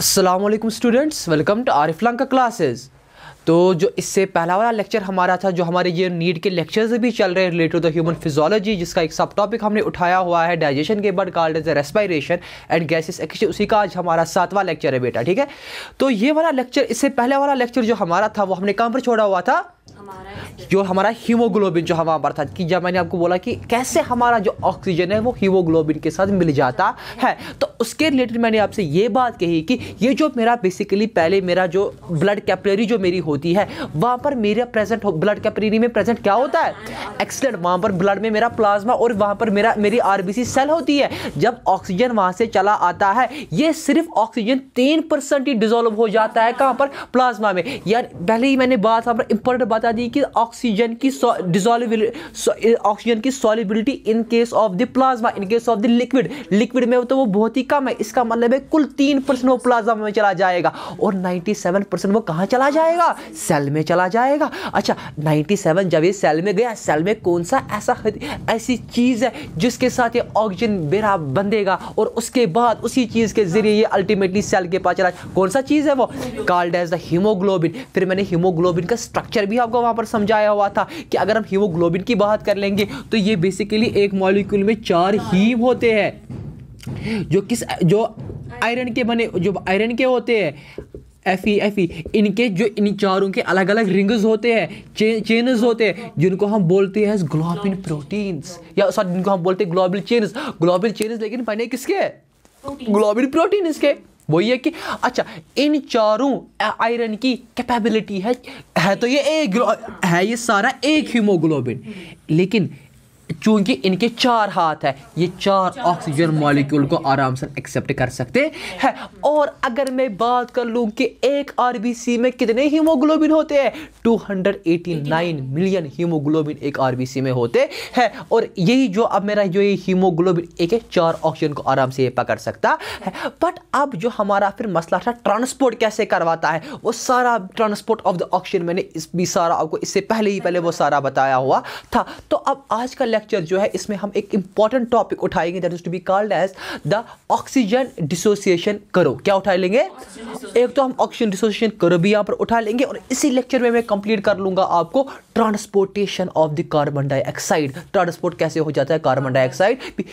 Aslam students welcome to Arif Lanka classes तो जो इससे पहला वाला लेक्चर हमारा था जो हमारे ये नीड के लेक्चर्स भी चल रहे हैं related to the human physiology जिसका एक सब टॉपिक हमने उठाया हुआ है डाइजेशन के बाद called as respiration and gases exchange उसी का आज हमारा सातवां लेक्चर है बेटा ठीक है तो ये वाला लेक्चर इससे पहले वाला लेक्चर जो हमारा था वो हमने कहाँ पर छोड़ा हुआ था जो हमारा हीमोग्लोबिन जो पर था कि जब मैंने आपको बोला कि कैसे हमारा जो ऑक्सीजन है वो हीमोग्लोबिन के साथ मिल जाता है तो उसके रिलेटेड मैंने आपसे ये बात कही कि ये जो मेरा बेसिकली पहले मेरा जो ब्लड कैपलरी जो मेरी होती है वहाँ पर मेरा प्रेजेंट ब्लड कैपलरी में प्रेजेंट क्या होता है एक्सलेंट वहाँ पर ब्लड में मेरा प्लाज्मा और वहाँ पर मेरा मेरी आर सेल होती है जब ऑक्सीजन वहाँ से चला आता है ये सिर्फ ऑक्सीजन तीन परसेंट ही डिजोल्व हो जाता है कहाँ पर प्लाज्मा में यार पहले ही मैंने बात वहाँ पर इंपॉर्टेंट बात बता दी कि ऑक्सीजन की डिजोलिबिल ऑक्सीजन की solubility in case of the plasma in case of the liquid liquid में तो वो बहुत ही कम है इसका मतलब है कुल तीन परसेंट वो प्लाज्मा में चला जाएगा और नाइन्टी सेवन परसेंट वो कहाँ चला जाएगा सेल में चला जाएगा अच्छा नाइन्टी सेवन जब ये सेल में गया सेल में कौन सा ऐसा ऐसी चीज़ है जिसके साथ ये ऑक्सीजन बेरा बंधेगा और उसके बाद उसी चीज़ के जरिए ये अल्टीमेटली सेल के पास चला कौन सा चीज़ है वो कार्ड एज द हीमोग्लोबिन फिर मैंने हीमोग्लोबिन का स्ट्रक्चर भी आप आपको वहां पर समझाया हुआ था कि अगर हम हीमोग्लोबिन की बात कर लेंगे तो ये बेसिकली एक मॉलिक्यूल में चार हीम होते हैं जो किस जो आयरन के बने जो आयरन के होते हैं एफ ई एफ ई इनके जो इन चारों के अलग अलग रिंग्स होते हैं चे, चेनस होते हैं जिनको हम बोलते हैं ग्लोबिन प्रोटीन्स या सॉरी जिनको हम बोलते हैं ग्लोबिन चेनस ग्लोबिन चेनस लेकिन बने किसके ग्लोबिन प्रोटीन इसके वो ये कि अच्छा इन चारों आयरन की कैपेबिलिटी है है तो ये एक है ये सारा एक हीमोग्लोबिन लेकिन चूंकि इनके चार हाथ है ये चार ऑक्सीजन मॉलिक्यूल को आराम से एक्सेप्ट कर सकते हैं और अगर मैं बात कर लूँ कि एक आरबीसी में कितने हीमोग्लोबिन होते हैं 289 मिलियन हीमोग्लोबिन एक आरबीसी में होते हैं और यही जो अब मेरा जो ये हीमोग्लोबिन एक है चार ऑक्सीजन को आराम से ये पकड़ सकता है बट अब जो हमारा फिर मसला था ट्रांसपोर्ट कैसे करवाता है वो सारा ट्रांसपोर्ट ऑफ द ऑक्सीजन मैंने इस भी सारा आपको इससे पहले ही पहले वो सारा बताया हुआ था तो अब आज का लेक्चर जो है इसमें हम एक इंपॉर्टेंट टॉपिक उठाएंगे that is to be called as the oxygen dissociation curve क्या उठा लेंगे एक तो हम ऑक्सीजन डिसोसिएशन करो भी यहां पर उठा लेंगे और इसी लेक्चर में मैं कंप्लीट कर लूंगा आपको transportation of the carbon dioxide transport कैसे हो जाता है कार्बन डाइऑक्साइड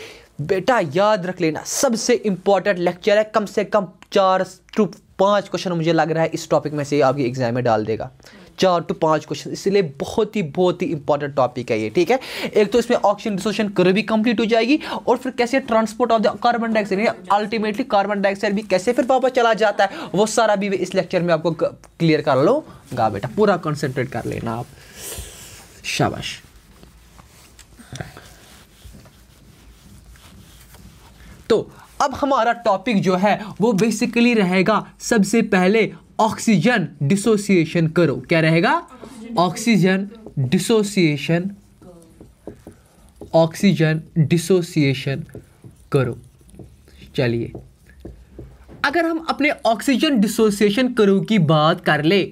बेटा याद रख लेना सबसे इंपॉर्टेंट लेक्चर है कम से कम चार टू पांच क्वेश्चन मुझे लग रहा है इस टॉपिक में से आपके एग्जाम में डाल देगा चार टू पांच क्वेश्चन इसलिए बहुत ही बहुत ही इंपॉर्टेंट टॉपिक है ये ठीक है एक तो इसमें ऑक्सीजन डिसोशन कर भी कंप्लीट हो जाएगी और फिर कैसे transport of the carbon dioxide ultimately carbon dioxide भी कैसे फिर वापस चला जाता है वो सारा भी इस लेक्चर में आपको क्लियर कर लो गा बेटा पूरा कॉन्सेंट्रेट कर लेना आप शाबाश तो अब हमारा टॉपिक जो है वो बेसिकली रहेगा सबसे पहले ऑक्सीजन डिसोसिएशन करो क्या रहेगा ऑक्सीजन डिसोसिएशन ऑक्सीजन डिसोसिएशन करो चलिए अगर हम अपने ऑक्सीजन डिसोसिएशन करो की बात कर ले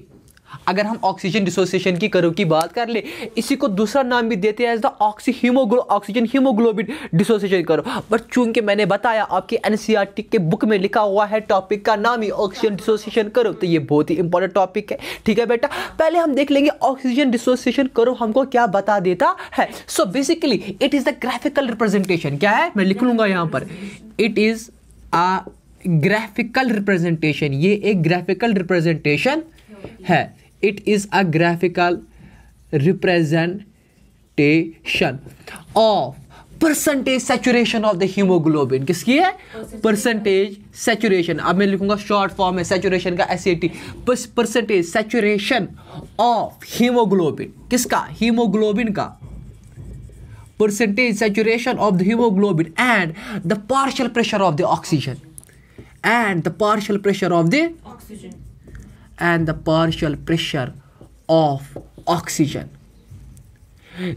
अगर हम ऑक्सीजन डिसोसिएशन की करो की बात कर ले इसी को दूसरा नाम भी देते हैं as the oxy haemoglo oxygen haemoglobin dissociation curve but चूंकि मैंने बताया आपके एन e के बुक में लिखा हुआ है टॉपिक का नाम ही ऑक्सीजन डिसोसिएशन करो तो ये बहुत ही इंपॉर्टेंट टॉपिक है ठीक है बेटा पहले हम देख लेंगे ऑक्सीजन डिसोसिएशन करो हमको क्या बता देता है so basically it is the graphical representation क्या है मैं लिख लूंगा यहाँ पर it is a graphical representation ये एक ग्राफिकल रिप्रेजेंटेशन है it is a graphical representation of percentage saturation of the haemoglobin किसकी है परसेंटेज सेचुरेशन अब मैं लिखूंगा शॉर्ट फॉर्म है सेचुरेशन का S A T percentage saturation of haemoglobin किसका हीमोग्लोबिन का percentage saturation of the haemoglobin and the partial pressure of the oxygen and the partial pressure of the oxygen and the partial pressure of oxygen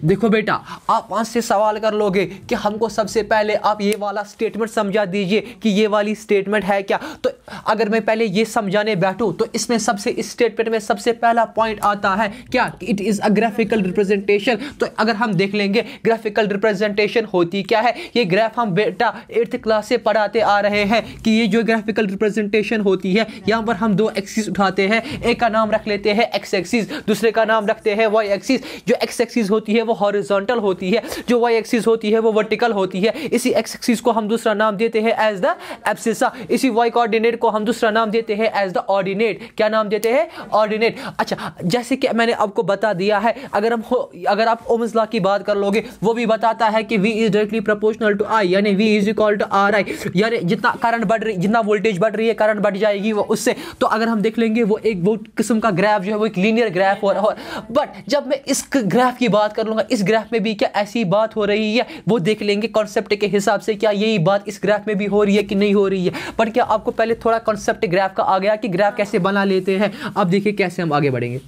देखो बेटा आप वहाँ से सवाल कर लोगे कि हमको सबसे पहले आप ये वाला स्टेटमेंट समझा दीजिए कि ये वाली स्टेटमेंट है क्या तो अगर मैं पहले ये समझाने बैठूँ तो इसमें सबसे इस स्टेटमेंट में सबसे पहला पॉइंट आता है क्या it is a graphical representation तो अगर हम देख लेंगे ग्राफिकल रिप्रेजेंटेशन होती क्या है ये ग्राफ हम बेटा एट्थ क्लास से पढ़ाते आ रहे हैं कि ये जो ग्राफिकल रिप्रेजेंटेशन होती है यहाँ पर हम दो एक्सिस उठाते हैं एक का नाम रख लेते हैं एक्स एक्सिस दूसरे का नाम रखते हैं वाई एक्सिस जो एक्स एक्सिस होती होती है वो हॉरिजॉन्टल होती है जो वाई एक्सिस होती है वो वर्टिकल होती है इसी एक्स एक्सिस को हम दूसरा नाम देते हैं एज द एप्सिसा इसी वाई कोऑर्डिनेट को हम दूसरा नाम देते हैं एज द ऑर्डिनेट क्या नाम देते हैं ऑर्डिनेट अच्छा जैसे कि मैंने आपको बता दिया है अगर हम अगर आप ओम्स लॉ की बात कर लोगे वो भी बताता है कि V is directly proportional to I यानी V is equal to R I यानी जितना करंट बढ़ रही जितना वोल्टेज बढ़ रही है करंट बढ़ जाएगी वो उससे तो अगर हम देख लेंगे वो एक बहुत किस्म का ग्राफ जो है वो एक लीनियर ग्राफ हो रहा है बट जब मैं इस ग्राफ की बात कर लूंगा इस ग्राफ में भी क्या ऐसी बात हो रही है वो देख लेंगे कॉन्सेप्ट के हिसाब से क्या यही बात इस ग्राफ में भी हो रही है कि नहीं हो रही है पर क्या आपको पहले थोड़ा कॉन्सेप्ट ग्राफ का आ गया कि ग्राफ कैसे बना लेते हैं अब देखिए कैसे हम आगे बढ़ेंगे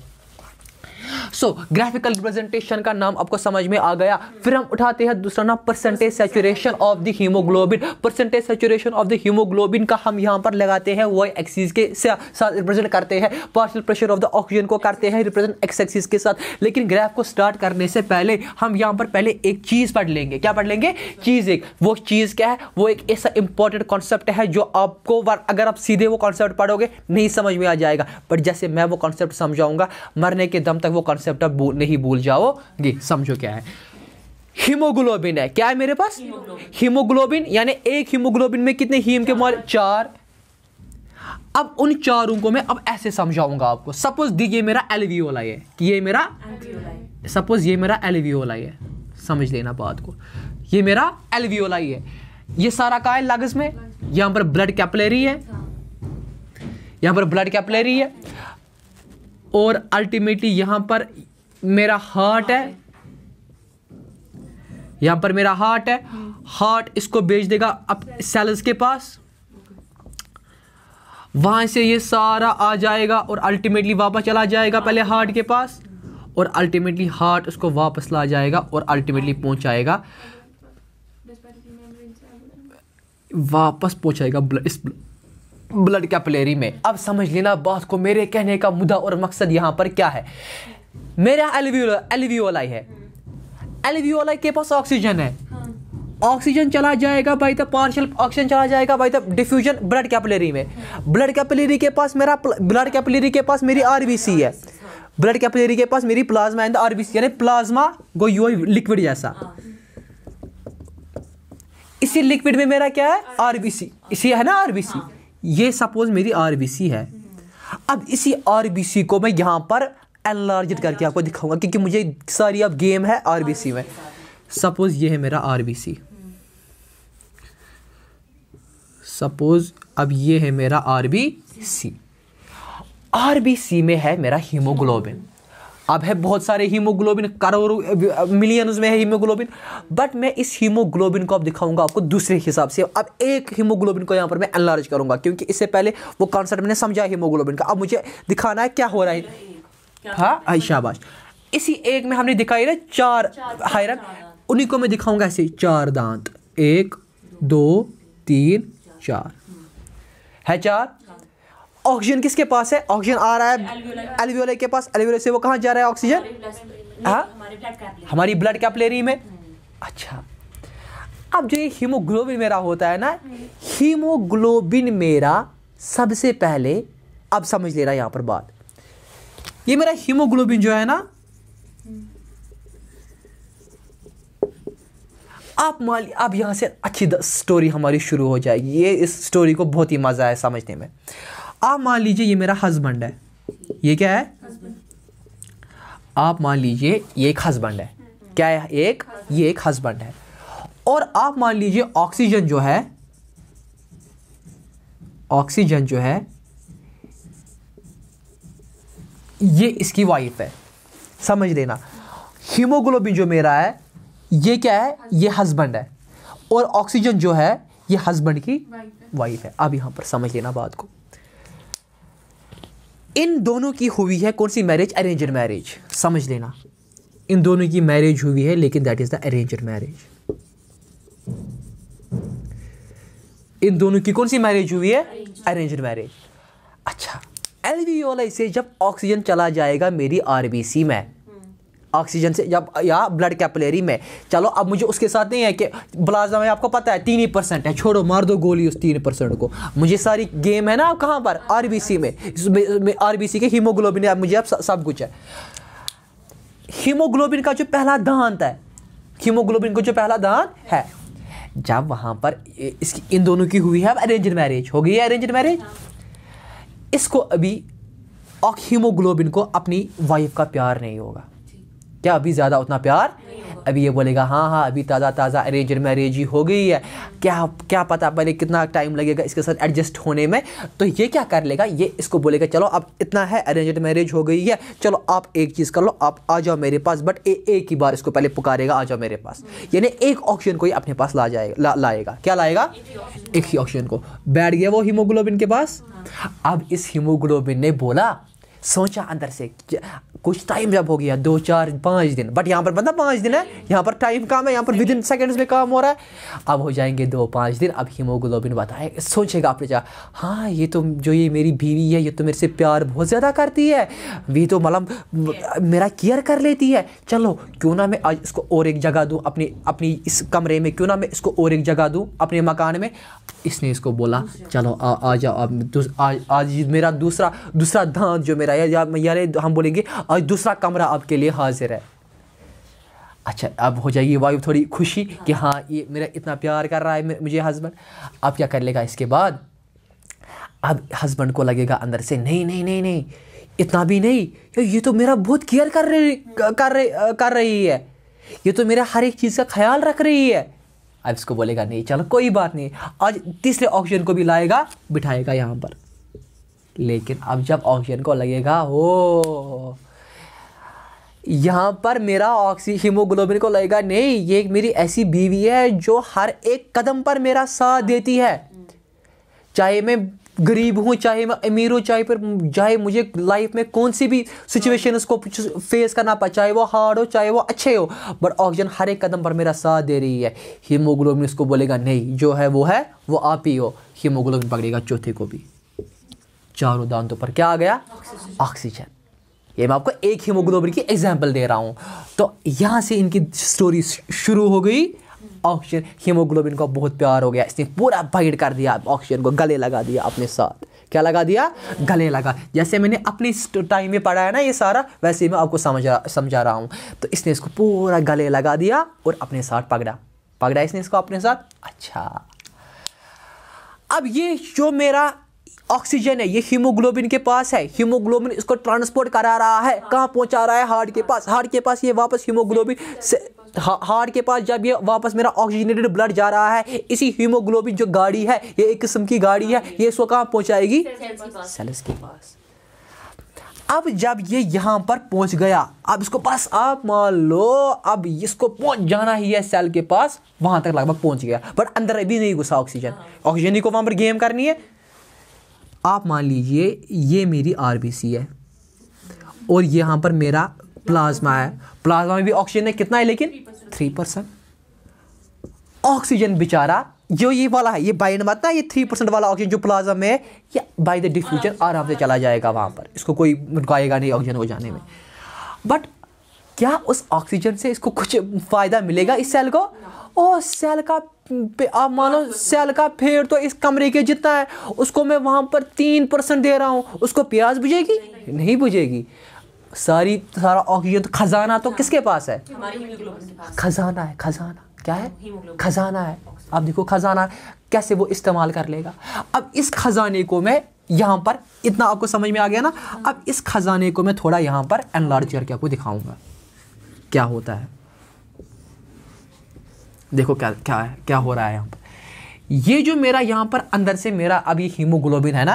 सो ग्राफिकल रिप्रेजेंटेशन का नाम आपको समझ में आ गया फिर हम उठाते हैं दूसरा नाम percentage saturation of the haemoglobin percentage saturation of the haemoglobin का हम यहाँ पर लगाते हैं वाई एक्सिस के साथ रिप्रेजेंट करते हैं partial pressure of the oxygen को करते हैं रिप्रेजेंट एक्स एक्सिस के साथ लेकिन ग्राफ को स्टार्ट करने से पहले हम यहाँ पर पहले एक चीज़ पढ़ लेंगे क्या पढ़ लेंगे चीज़ एक वो चीज़ क्या है वो एक ऐसा इंपॉर्टेंट कॉन्सेप्ट है जो आपको अगर आप सीधे वो कॉन्सेप्ट पढ़ोगे नहीं समझ में आ जाएगा बट जैसे मैं वो कॉन्सेप्ट समझाऊंगा मरने के दम तक वो कॉन्सेप्ट कॉन्सेप्ट आप नहीं भूल जाओ जाओगे समझो क्या है हीमोग्लोबिन है क्या है मेरे पास हीमोग्लोबिन यानी एक हीमोग्लोबिन में कितने हीम के मॉल चार अब उन चारों को मैं अब ऐसे समझाऊंगा आपको सपोज दी ये मेरा एलवीओला है कि ये मेरा सपोज ये मेरा एलवीओला है समझ लेना बात को ये मेरा एलवीओला है ये सारा कहा है लगस में यहां पर ब्लड कैपलेरी है हाँ। यहां पर ब्लड कैपलेरी है और अल्टीमेटली यहां पर मेरा हार्ट है यहां पर मेरा हार्ट है हार्ट इसको बेच देगा अब सेल्स के पास वहां से ये सारा आ जाएगा और अल्टीमेटली वापस चला जाएगा पहले हार्ट के पास और अल्टीमेटली हार्ट उसको वापस ला जाएगा और अल्टीमेटली पहुंचाएगा वापस पहुँचाएगा ब्लड इस ब्लड ब्लड कैपलेरी में अब समझ लेना बात को मेरे कहने का मुद्दा और मकसद यहाँ पर क्या है मेरा एलवीओला एलवीओलाई है एलवीओलाई के पास ऑक्सीजन है ऑक्सीजन चला जाएगा भाई तो पार्शल ऑक्सीजन चला जाएगा भाई तो डिफ्यूजन ब्लड कैपलेरी में ब्लड कैपलेरी के पास मेरा ब्लड कैपलेरी के पास मेरी आरबीसी है ब्लड कैपलेरी के पास मेरी प्लाज्मा एंड आरबीसी यानी प्लाज्मा गो यू लिक्विड जैसा इसी लिक्विड में मेरा क्या है आरबीसी इसी है ना आरबीसी ये सपोज मेरी आर है अब इसी आर को मैं यहाँ पर एनलार्ज करके आपको दिखाऊंगा क्योंकि मुझे सारी अब गेम है आर में सपोज ये है मेरा आर सपोज अब ये है मेरा R B C R B C में है मेरा हीमोग्लोबिन अब है बहुत सारे हीमोग्लोबिन करोड़ों मिलियंस में है हीमोग्लोबिन बट मैं इस हीमोग्लोबिन को अब दिखाऊंगा आपको दूसरे हिसाब से अब एक हीमोग्लोबिन को यहाँ पर मैं एनलार्ज करूंगा क्योंकि इससे पहले वो कॉन्सेप्ट मैंने समझा हीमोग्लोबिन का अब मुझे दिखाना है क्या हो रहा है हाँ शाबाश इसी एक में हमने दिखाई ना चार हायरन उन्हीं को मैं दिखाऊंगा ऐसे चार दांत एक दो तीन चार है चार ऑक्सीजन किसके पास है ऑक्सीजन आ रहा है एलवीओलाई के पास एलवीओलाई से वो कहाँ जा रहा है ऑक्सीजन हाँ हमारी ब्लड कैपलेरी में अच्छा अब जो ये हीमोग्लोबिन मेरा होता है ना हीमोग्लोबिन मेरा सबसे पहले अब समझ ले रहा है यहाँ पर बात ये मेरा हीमोग्लोबिन जो है ना आप मान अब यहाँ से अच्छी स्टोरी हमारी शुरू हो जाएगी ये इस स्टोरी को बहुत ही मज़ा है समझने में आप मान लीजिए ये मेरा हस्बैंड है ये क्या है आप मान लीजिए ये एक हस्बैंड है क्या है एक ये एक हस्बैंड है और आप मान लीजिए ऑक्सीजन जो है ऑक्सीजन जो है ये इसकी वाइफ है समझ लेना हीमोग्लोबिन जो मेरा है ये क्या है ये हस्बैंड है और ऑक्सीजन जो है ये हस्बैंड की वाइफ है अब यहां पर समझ लेना बात को इन दोनों की हुई है कौन सी मैरिज अरेंज मैरिज समझ लेना इन दोनों की मैरिज हुई है लेकिन that is the arrange marriage इन दोनों की कौन सी मैरिज हुई है अरेंजड मैरिज अच्छा ओलाई से जब ऑक्सीजन चला जाएगा मेरी आरबीसी में ऑक्सीजन से या, या ब्लड कैपलेरी में चलो अब मुझे उसके साथ नहीं है कि प्लाज्मा में आपको पता है तीन ही परसेंट है छोड़ो मार दो गोली उस तीन परसेंट को मुझे सारी गेम है ना आप कहाँ पर सी में आरबीसी के हीमोग्लोबिन मुझे अब सब कुछ है हीमोग्लोबिन का जो पहला दांत है हीमोग्लोबिन का जो पहला दांत है जब वहाँ पर इसकी इन दोनों की हुई है अरेंज मैरिज हो गई है अरेंज मैरिज इसको अभी और हीमोग्लोबिन को अपनी वाइफ का प्यार नहीं होगा क्या अभी ज़्यादा उतना प्यार अभी ये बोलेगा हाँ हाँ अभी ताज़ा ताज़ा अरेंज मैरिज ही हो गई है क्या क्या पता पहले कितना टाइम लगेगा इसके साथ एडजस्ट होने में तो ये क्या कर लेगा ये इसको बोलेगा चलो अब इतना है अरेंज मैरिज हो गई है चलो आप एक चीज़ कर लो आप आ जाओ मेरे पास बट ए, एक ही बार इसको पहले पुकारेगा आ जाओ मेरे पास यानी एक ऑप्शन को ही अपने पास ला जाएगा ला, लाएगा क्या लाएगा एक ही ऑप्शन को बैठ गया वो हीमोग्लोबिन के पास अब इस हीमोग्लोबिन ने बोला सोचा अंदर से कुछ टाइम जब हो गया दो चार पाँच दिन बट यहाँ पर बंदा मतलब पाँच दिन है यहाँ पर टाइम काम है यहाँ पर विद इन सेकेंड्स में काम हो रहा है अब हो जाएंगे दो पाँच दिन अब हीमोग्लोबिन बताए सोचेगा आपने चाह हाँ ये तो जो ये मेरी बीवी है ये तो मेरे से प्यार बहुत ज़्यादा करती है वी तो मतलब मेरा केयर कर लेती है चलो क्यों ना मैं आज इसको और एक जगह दूँ अपनी अपनी इस कमरे में क्यों ना मैं इसको और एक जगह दूँ अपने मकान में इसने इसको बोला चलो आ, आ जाओ आज आज मेरा दूसरा दूसरा धान जो मेरा है या, या हम बोलेंगे और दूसरा कमरा आपके लिए हाजिर है अच्छा अब हो जाएगी वायु थोड़ी खुशी कि हाँ ये मेरा इतना प्यार कर रहा है मुझे हस्बैंड अब क्या कर लेगा इसके बाद अब हस्बैंड को लगेगा अंदर से नहीं नहीं नहीं नहीं इतना भी नहीं ये तो मेरा बहुत केयर कर रही कर रही कर रही है ये तो मेरा हर एक चीज़ का ख्याल रख रही है अब इसको बोलेगा नहीं चलो कोई बात नहीं आज तीसरे ऑक्सीजन को भी लाएगा बिठाएगा यहाँ पर लेकिन अब जब ऑक्सीजन को लगेगा हो यहाँ पर मेरा ऑक्सी हीमोग्लोबिन को लगेगा नहीं ये मेरी ऐसी बीवी है जो हर एक कदम पर मेरा साथ देती है चाहे मैं गरीब हूँ चाहे मैं अमीर हूँ चाहे पर चाहे मुझे लाइफ में कौन सी भी सिचुएशन उसको फेस करना पड़े चाहे वो हार्ड हो चाहे वो अच्छे हो बट ऑक्सीजन हर एक कदम पर मेरा साथ दे रही है हीमोग्लोबिन उसको बोलेगा नहीं जो है वो है वो आप ही हो हीमोग्लोबिन पकड़ेगा चौथे को भी चारों दांतों पर क्या आ गया ऑक्सीजन ये मैं आपको एक हीमोग्लोबिन की एग्जाम्पल दे रहा हूँ तो यहाँ से इनकी स्टोरी शुरू हो गई ऑक्सीजन हीमोग्लोबिन को बहुत प्यार हो गया इसने पूरा बाइट कर दिया ऑक्सीजन को गले लगा दिया अपने साथ क्या लगा दिया गले लगा जैसे मैंने अपने टाइम में पढ़ाया ना ये सारा वैसे मैं आपको समझ समझा रहा हूँ तो इसने इसको पूरा गले लगा दिया और अपने साथ पकड़ा पकड़ा इसने इसको अपने साथ अच्छा अब ये जो मेरा ऑक्सीजन है ये हीमोग्लोबिन के पास है हीमोग्लोबिन इसको ट्रांसपोर्ट करा रहा है कहाँ पहुँचा रहा है हार्ट के पास हार्ट के पास ये वापस हीमोग्लोबिन हार्ट के पास जब ये वापस मेरा ऑक्सीजनेटेड ब्लड जा रहा है इसी हीमोग्लोबिन जो गाड़ी है ये एक किस्म की गाड़ी है ये इसको कहाँ पहुँचाएगी सेल्स के पास अब जब ये यहाँ पर पहुँच गया अब इसको बस आप मान लो अब इसको पहुँच जाना ही है सेल के पास वहाँ तक लगभग पहुँच गया बट अंदर अभी नहीं घुसा ऑक्सीजन हाँ। ऑक्सीजन ही को वहाँ पर गेम करनी है आप मान लीजिए ये मेरी आर है और यहाँ पर मेरा प्लाज्मा है प्लाज्मा में भी ऑक्सीजन है कितना है लेकिन थ्री परसेंट ऑक्सीजन बेचारा जो ये वाला है ये बाई नंबर ना ये थ्री परसेंट वाला ऑक्सीजन जो प्लाज्मा में है ये बाई द डिफ्यूजन आराम से चला जाएगा वहाँ पर इसको कोई रुकाएगा नहीं ऑक्सीजन को जाने में बट क्या उस ऑक्सीजन से इसको कुछ फ़ायदा मिलेगा इस सेल को ओ सेल का आप मानो सेल का फेड़ तो इस कमरे के जितना है उसको मैं वहाँ पर तीन परसेंट दे रहा हूँ उसको प्याज बुझेगी नहीं बुझेगी सारी सारा ऑक्सीजन तो खजाना तो किसके पास है खजाना है खजाना क्या है खजाना है आप देखो खजाना कैसे वो इस्तेमाल कर लेगा अब इस खजाने को मैं यहाँ पर इतना आपको समझ में आ गया ना अब इस खजाने को मैं थोड़ा यहाँ पर एनलार्ज करके आपको दिखाऊंगा क्या होता है देखो क्या क्या है क्या हो रहा है यहाँ पर ये जो मेरा यहाँ पर अंदर से मेरा अब ये हीमोग्लोबिन है ना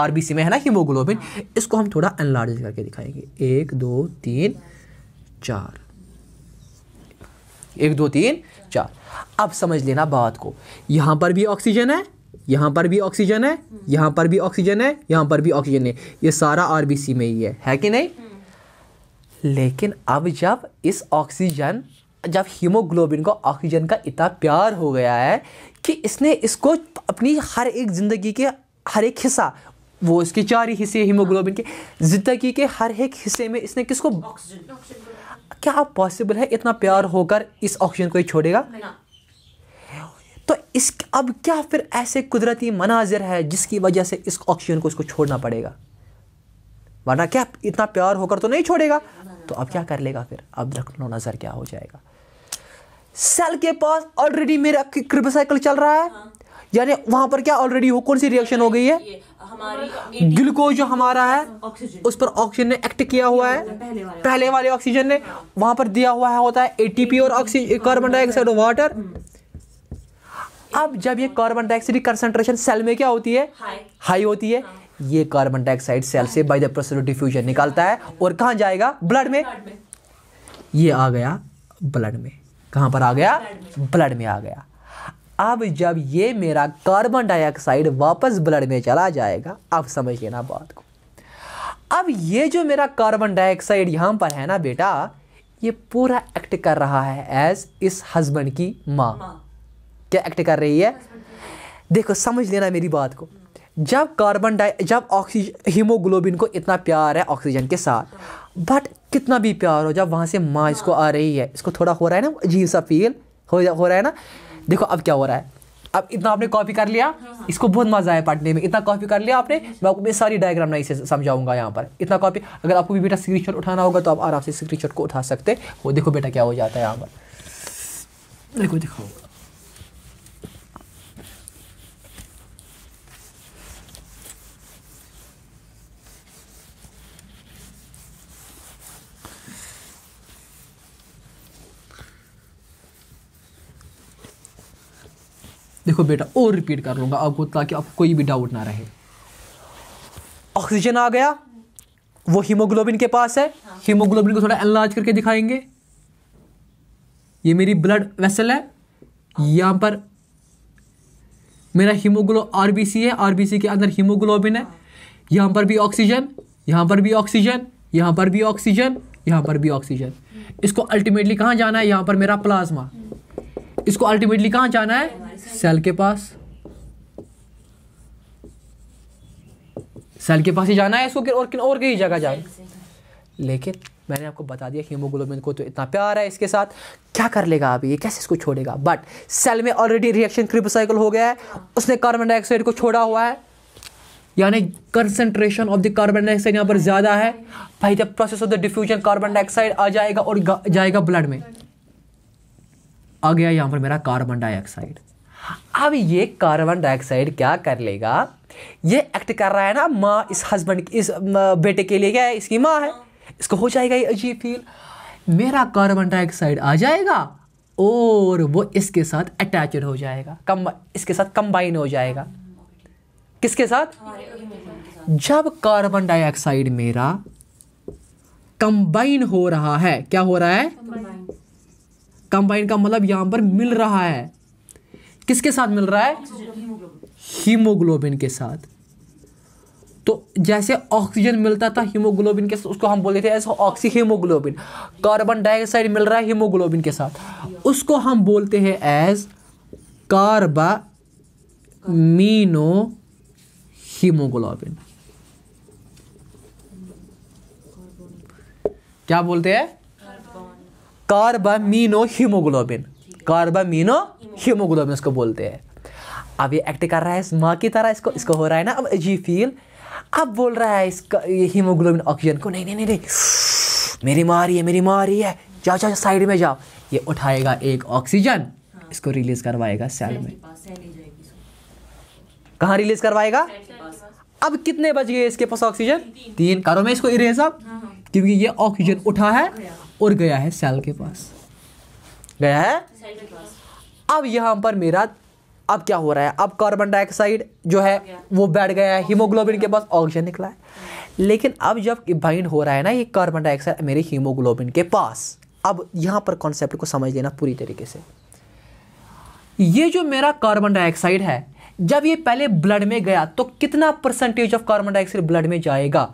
आर बी सी में है ना हीमोग्लोबिन हाँ। इसको हम थोड़ा अनलार्ज करके दिखाएंगे एक दो तीन चार एक दो तीन चार अब समझ लेना बात को यहाँ पर भी ऑक्सीजन है यहाँ पर भी ऑक्सीजन हम्म। है यहाँ पर भी ऑक्सीजन है यहाँ पर भी ऑक्सीजन है ये सारा आर में ही है है कि नहीं लेकिन अब जब इस ऑक्सीजन जब हीमोग्लोबिन को ऑक्सीजन का इतना प्यार हो गया है कि इसने इसको अपनी हर एक ज़िंदगी के हर एक हिस्सा वो इसके चार ही हिस्से हीमोग्लोबिन के ज़िंदगी के हर एक हिस्से में इसने किसको क्या पॉसिबल है इतना प्यार होकर इस ऑक्सीजन को ही छोड़ेगा तो इस अब क्या फिर ऐसे कुदरती मनाजिर है जिसकी वजह से इस ऑक्सीजन को इसको छोड़ना पड़ेगा वरना क्या इतना प्यार होकर तो नहीं छोड़ेगा तो अब क्या कर लेगा फिर अब रख लो नज़र क्या हो जाएगा सेल के पास ऑलरेडी मेरा क्रिप साइकिल चल रहा है हाँ। यानी वहां पर क्या ऑलरेडी हो कौन सी रिएक्शन हो गई है ग्लूकोज जो हमारा है उस पर ऑक्सीजन ने एक्ट किया हुआ है पहले वाले ऑक्सीजन ने हाँ। वहां पर दिया हुआ है होता है एटीपी और ऑक्सीजन कार्बन डाइऑक्साइड और वाटर हम्म। अब जब ये कार्बन डाइऑक्साइड की कंसनट्रेशन सेल में क्या होती है हाई होती है हाँ। ये कार्बन डाइऑक्साइड सेल से by the process of diffusion निकालता है और कहाँ जाएगा ब्लड में ये आ गया ब्लड में कहाँ पर आ गया ब्लड में आ गया अब जब ये मेरा कार्बन डाइऑक्साइड वापस ब्लड में चला जाएगा अब समझ लेना बात को अब ये जो मेरा कार्बन डाइऑक्साइड यहाँ पर है ना बेटा ये पूरा एक्ट कर रहा है एज इस हस्बैंड की माँ क्या एक्ट कर रही है देखो समझ लेना मेरी बात को जब कार्बन डाई जब ऑक्सीजन हीमोग्लोबिन को इतना प्यार है ऑक्सीजन के साथ बट कितना भी प्यार हो जब वहाँ से माँ इसको आ रही है इसको थोड़ा हो रहा है ना अजीब सा फील हो जा हो रहा है ना देखो अब क्या हो रहा है अब इतना आपने कॉपी कर लिया इसको बहुत मजा आया पढ़ने में इतना कॉपी कर लिया आपने मैं आपको मैं सारी डायग्राम नहीं से समझाऊंगा यहाँ पर इतना कॉपी अगर आपको भी बेटा शॉट उठाना होगा तो आप आराम से शॉट को उठा सकते हो देखो बेटा क्या हो जाता है यहाँ पर देखो दिखाओ देखो बेटा और रिपीट कर लूंगा आपको ताकि आपको कोई भी डाउट ना रहे ऑक्सीजन आ गया वो हीमोग्लोबिन के पास है हीमोग्लोबिन हाँ। को थोड़ा एनलार्ज करके दिखाएंगे ये मेरी ब्लड वेसल है यहां पर मेरा हीमोग्लो आरबीसी है आरबीसी के अंदर हीमोग्लोबिन है यहां पर भी ऑक्सीजन यहां पर भी ऑक्सीजन यहां पर भी ऑक्सीजन यहां पर भी ऑक्सीजन इसको अल्टीमेटली कहां जाना है यहां पर मेरा प्लाज्मा इसको अल्टीमेटली कहां जाना है सेल के पास सेल के पास ही जाना है इसको और किन और कहीं जगह जाए लेकिन मैंने आपको बता दिया हीमोग्लोबिन को तो इतना प्यार है इसके साथ क्या कर लेगा आप ये कैसे इसको छोड़ेगा बट सेल में ऑलरेडी रिएक्शन क्रिपोसाइकिल हो गया है उसने कार्बन डाइऑक्साइड को छोड़ा हुआ है यानी concentration of the carbon dioxide यहाँ पर ज़्यादा है भाई जब process of the diffusion carbon dioxide आ जाएगा और जाएगा ब्लड में आ गया यहाँ पर मेरा कार्बन डाइऑक्साइड अब ये कार्बन डाइऑक्साइड क्या कर लेगा ये एक्ट कर रहा है ना माँ इस हस्बैंड इस बेटे के लिए क्या है इसकी माँ है इसको हो जाएगा ये अजीब फील मेरा कार्बन डाइऑक्साइड आ जाएगा और वो इसके साथ अटैचड हो जाएगा कम इसके साथ कंबाइन हो जाएगा किसके साथ जब कार्बन डाइऑक्साइड मेरा कंबाइन हो रहा है क्या हो रहा है कंबाइन का मतलब यहां पर मिल रहा है किसके साथ मिल रहा है हीमोग्लोबिन के साथ तो जैसे ऑक्सीजन मिलता था हीमोग्लोबिन के साथ उसको हम बोलते थे ऐसा ऑक्सी हीमोग्लोबिन कार्बन डाइऑक्साइड मिल रहा है हीमोग्लोबिन के साथ उसको हम बोलते हैं एज कार्बा मीनो हीमोग्लोबिन क्या बोलते हैं कार्बामिनो हीमोग्लोबिन कार्बामिनो हीमोग्लोबिन इसको बोलते हैं अब ये एक्ट कर रहा है इस माँ की तरह इसको इसको हो रहा है ना अब अजीब फील अब बोल रहा है इसका ये हीमोग्लोबिन ऑक्सीजन को नहीं नहीं नहीं, नहीं मेरी माँ रही है मेरी माँ रही है जाओ जाओ साइड में जाओ ये उठाएगा एक ऑक्सीजन हाँ। इसको रिलीज करवाएगा सेल में कहाँ रिलीज करवाएगा अब कितने बज गए इसके पास ऑक्सीजन तीन करो मैं इसको इरेज अब हाँ, हाँ। क्योंकि ये ऑक्सीजन उठा है और गया है सेल के पास गया है अब यहां पर मेरा अब क्या हो रहा है अब कार्बन डाइऑक्साइड जो है वो बैठ गया है हीमोग्लोबिन के पास ऑक्सीजन निकला है हम्म। लेकिन अब जब बाइंड हो रहा है ना ये कार्बन डाइऑक्साइड मेरे हीमोग्लोबिन के पास अब यहाँ पर कॉन्सेप्ट को समझ लेना पूरी तरीके से ये जो मेरा कार्बन डाइऑक्साइड है जब ये पहले ब्लड में गया तो कितना percentage of carbon dioxide blood में जाएगा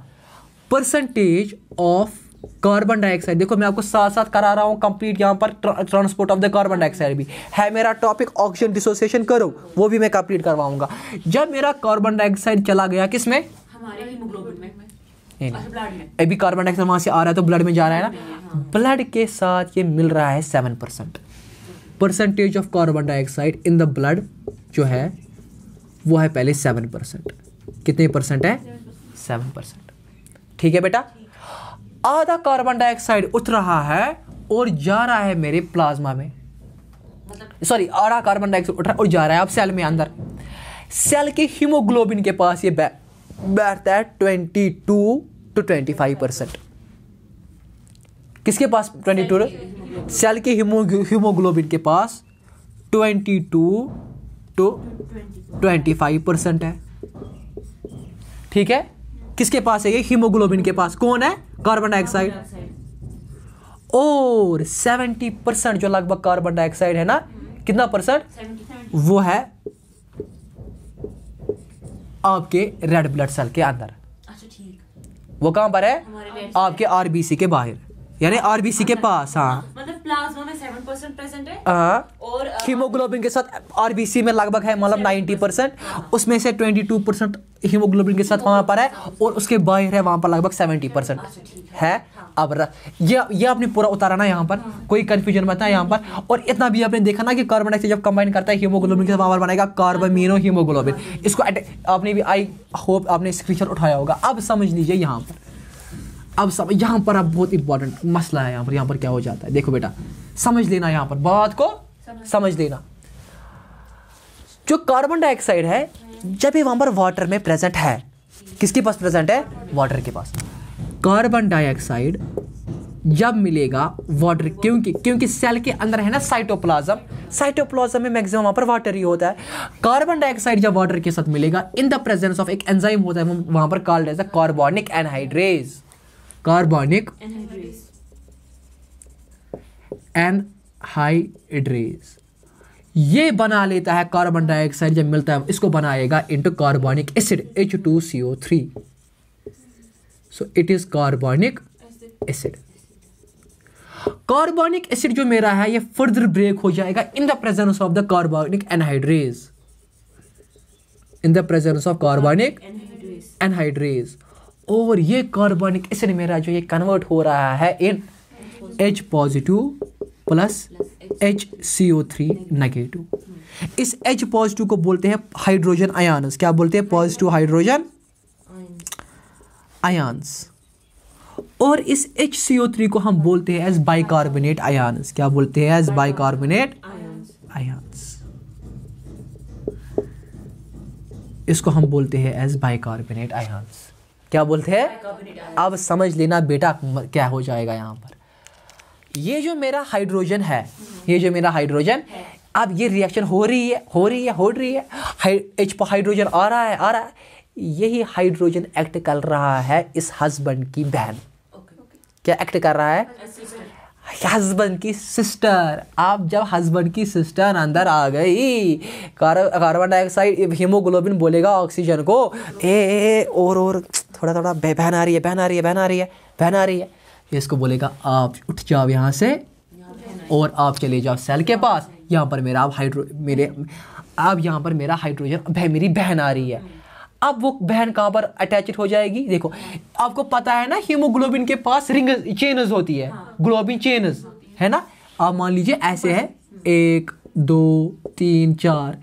परसेंटेज ऑफ कार्बन डाइऑक्साइड देखो मैं आपको साथ साथ करा रहा हूँ कंप्लीट यहाँ पर transport of the carbon dioxide भी है मेरा टॉपिक ऑक्सीजन डिसोसिएशन करो वो भी मैं कंप्लीट करवाऊंगा जब मेरा कार्बन डाइऑक्साइड चला गया किस अच्छा, में अभी कार्बन डाइऑक्साइड वहां से आ रहा है तो ब्लड में जा रहा है ना ब्लड हाँ। के साथ ये मिल रहा है seven percent percentage of carbon dioxide in the blood जो है वो है पहले सेवन परसेंट कितने परसेंट है सेवन परसेंट ठीक है बेटा आधा कार्बन डाइऑक्साइड उठ रहा है और जा रहा है मेरे प्लाज्मा में सॉरी मतलब- आधा कार्बन डाइऑक्साइड उठ रहा है और जा रहा है अब सेल में अंदर सेल के हीमोग्लोबिन के पास ये बैठता है twenty two to twenty five percent किसके पास ट्वेंटी टू सेल के हीमोग्लोबिन के पास twenty two to twenty five percent है ठीक है किसके पास है ये हीमोग्लोबिन के पास कौन है कार्बन डाइऑक्साइड और 70 परसेंट जो लगभग कार्बन डाइऑक्साइड है ना कितना परसेंट वो है आपके रेड ब्लड सेल के अंदर अच्छा ठीक वो कहां पर है आपके आरबीसी के बाहर यानी आरबीसी के हाँ, पास हाँ, हाँ मतलब प्लाज्मा में 7 प्रेजेंट है हाँ। और हीमोग्लोबिन के साथ आरबीसी में लगभग है मतलब 90 परसेंट उसमें से 22 परसेंट हीमोग्लोबिन के साथ वहाँ पर है और उसके बाहर है वहाँ पर लगभग 70 परसेंट अच्छा, है अब ये ये आपने पूरा उतारा ना यहाँ पर कोई कन्फ्यूजन मत है यहाँ पर और इतना भी आपने देखा ना कि कार्बन डाइऑक्साइड जब कंबाइन करता है हीमोग्लोबिन के साथ वहाँ पर हीमोग्लोबिन इसको आपने भी आई होप आपने स्क्रीनशॉट उठाया होगा अब समझ लीजिए यहाँ पर अब सब यहां पर अब बहुत इंपॉर्टेंट मसला है यहां पर यहां पर क्या हो जाता है देखो बेटा समझ लेना यहां पर बात को समझ लेना जो कार्बन डाइऑक्साइड है जब ये वहां पर वाटर में प्रेजेंट है किसके पास प्रेजेंट है वाटर के पास कार्बन डाइऑक्साइड जब मिलेगा वाटर क्योंकि क्योंकि सेल के अंदर है ना साइटोप्लाज्म साइटोप्लाज्म में मैक्सिमम वहां पर वाटर ही होता है कार्बन डाइऑक्साइड जब वाटर के साथ मिलेगा इन द प्रेजेंस ऑफ एक एंजाइम होता है वहां पर called as a carbonic anhydrase an anhydrase ये बना लेता है कार्बन डाइऑक्साइड जब मिलता है इसको बनाएगा into carbonic acid H two C O three so it is carbonic acid carbonic acid जो मेरा है ये फर्दर ब्रेक हो जाएगा in the presence of the carbonic anhydrase in the presence of carbonic anhydrase और ये कार्बनिक एसिड मेरा जो ये कन्वर्ट हो रहा है in H positive plus H C O three negative इस एच पॉजिटिव को बोलते हैं हाइड्रोजन आयानस क्या बोलते हैं पॉजिटिव हाइड्रोजन आयान्स और इस एच सी ओ थ्री को हम बोलते हैं एज बाइकार्बोनेट आयान्स क्या बोलते हैं एज बाइकार्बोनेट आयान्स इसको हम बोलते हैं एज बाइकार्बोनेट आयान्स क्या बोलते हैं अब समझ लेना बेटा क्या हो जाएगा यहाँ पर ये जो मेरा हाइड्रोजन है ये जो मेरा हाइड्रोजन अब ये रिएक्शन हो रही है हो रही है हो रही है एच हाइड्रोजन आ रहा है आ रहा है यही हाइड्रोजन एक्ट कर रहा है इस हस्बैंड की बहन क्या एक्ट कर रहा है हस्बैंड की सिस्टर आप जब हस्बैंड की सिस्टर अंदर आ गई कार्बन डाइऑक्साइड हीमोग्लोबिन बोलेगा ऑक्सीजन को ए, ए और और थोड़ा थोड़ा बहन आ रही है बहन आ रही है बहन आ रही है बहन आ रही है फिर इसको बोलेगा आप उठ जाओ यहाँ से और आप चले जाओ सेल के पास यहाँ पर मेरा अब हाइड्रो मेरे अब यहाँ पर मेरा हाइड्रोजन भे, मेरी बहन आ रही है अब वो बहन कहाँ पर अटैच हो जाएगी देखो आपको पता है ना हीमोग्लोबिन के पास रिंग चेनज होती है ग्लोबिन चेनज है ना आप मान लीजिए ऐसे है एक दो तीन चार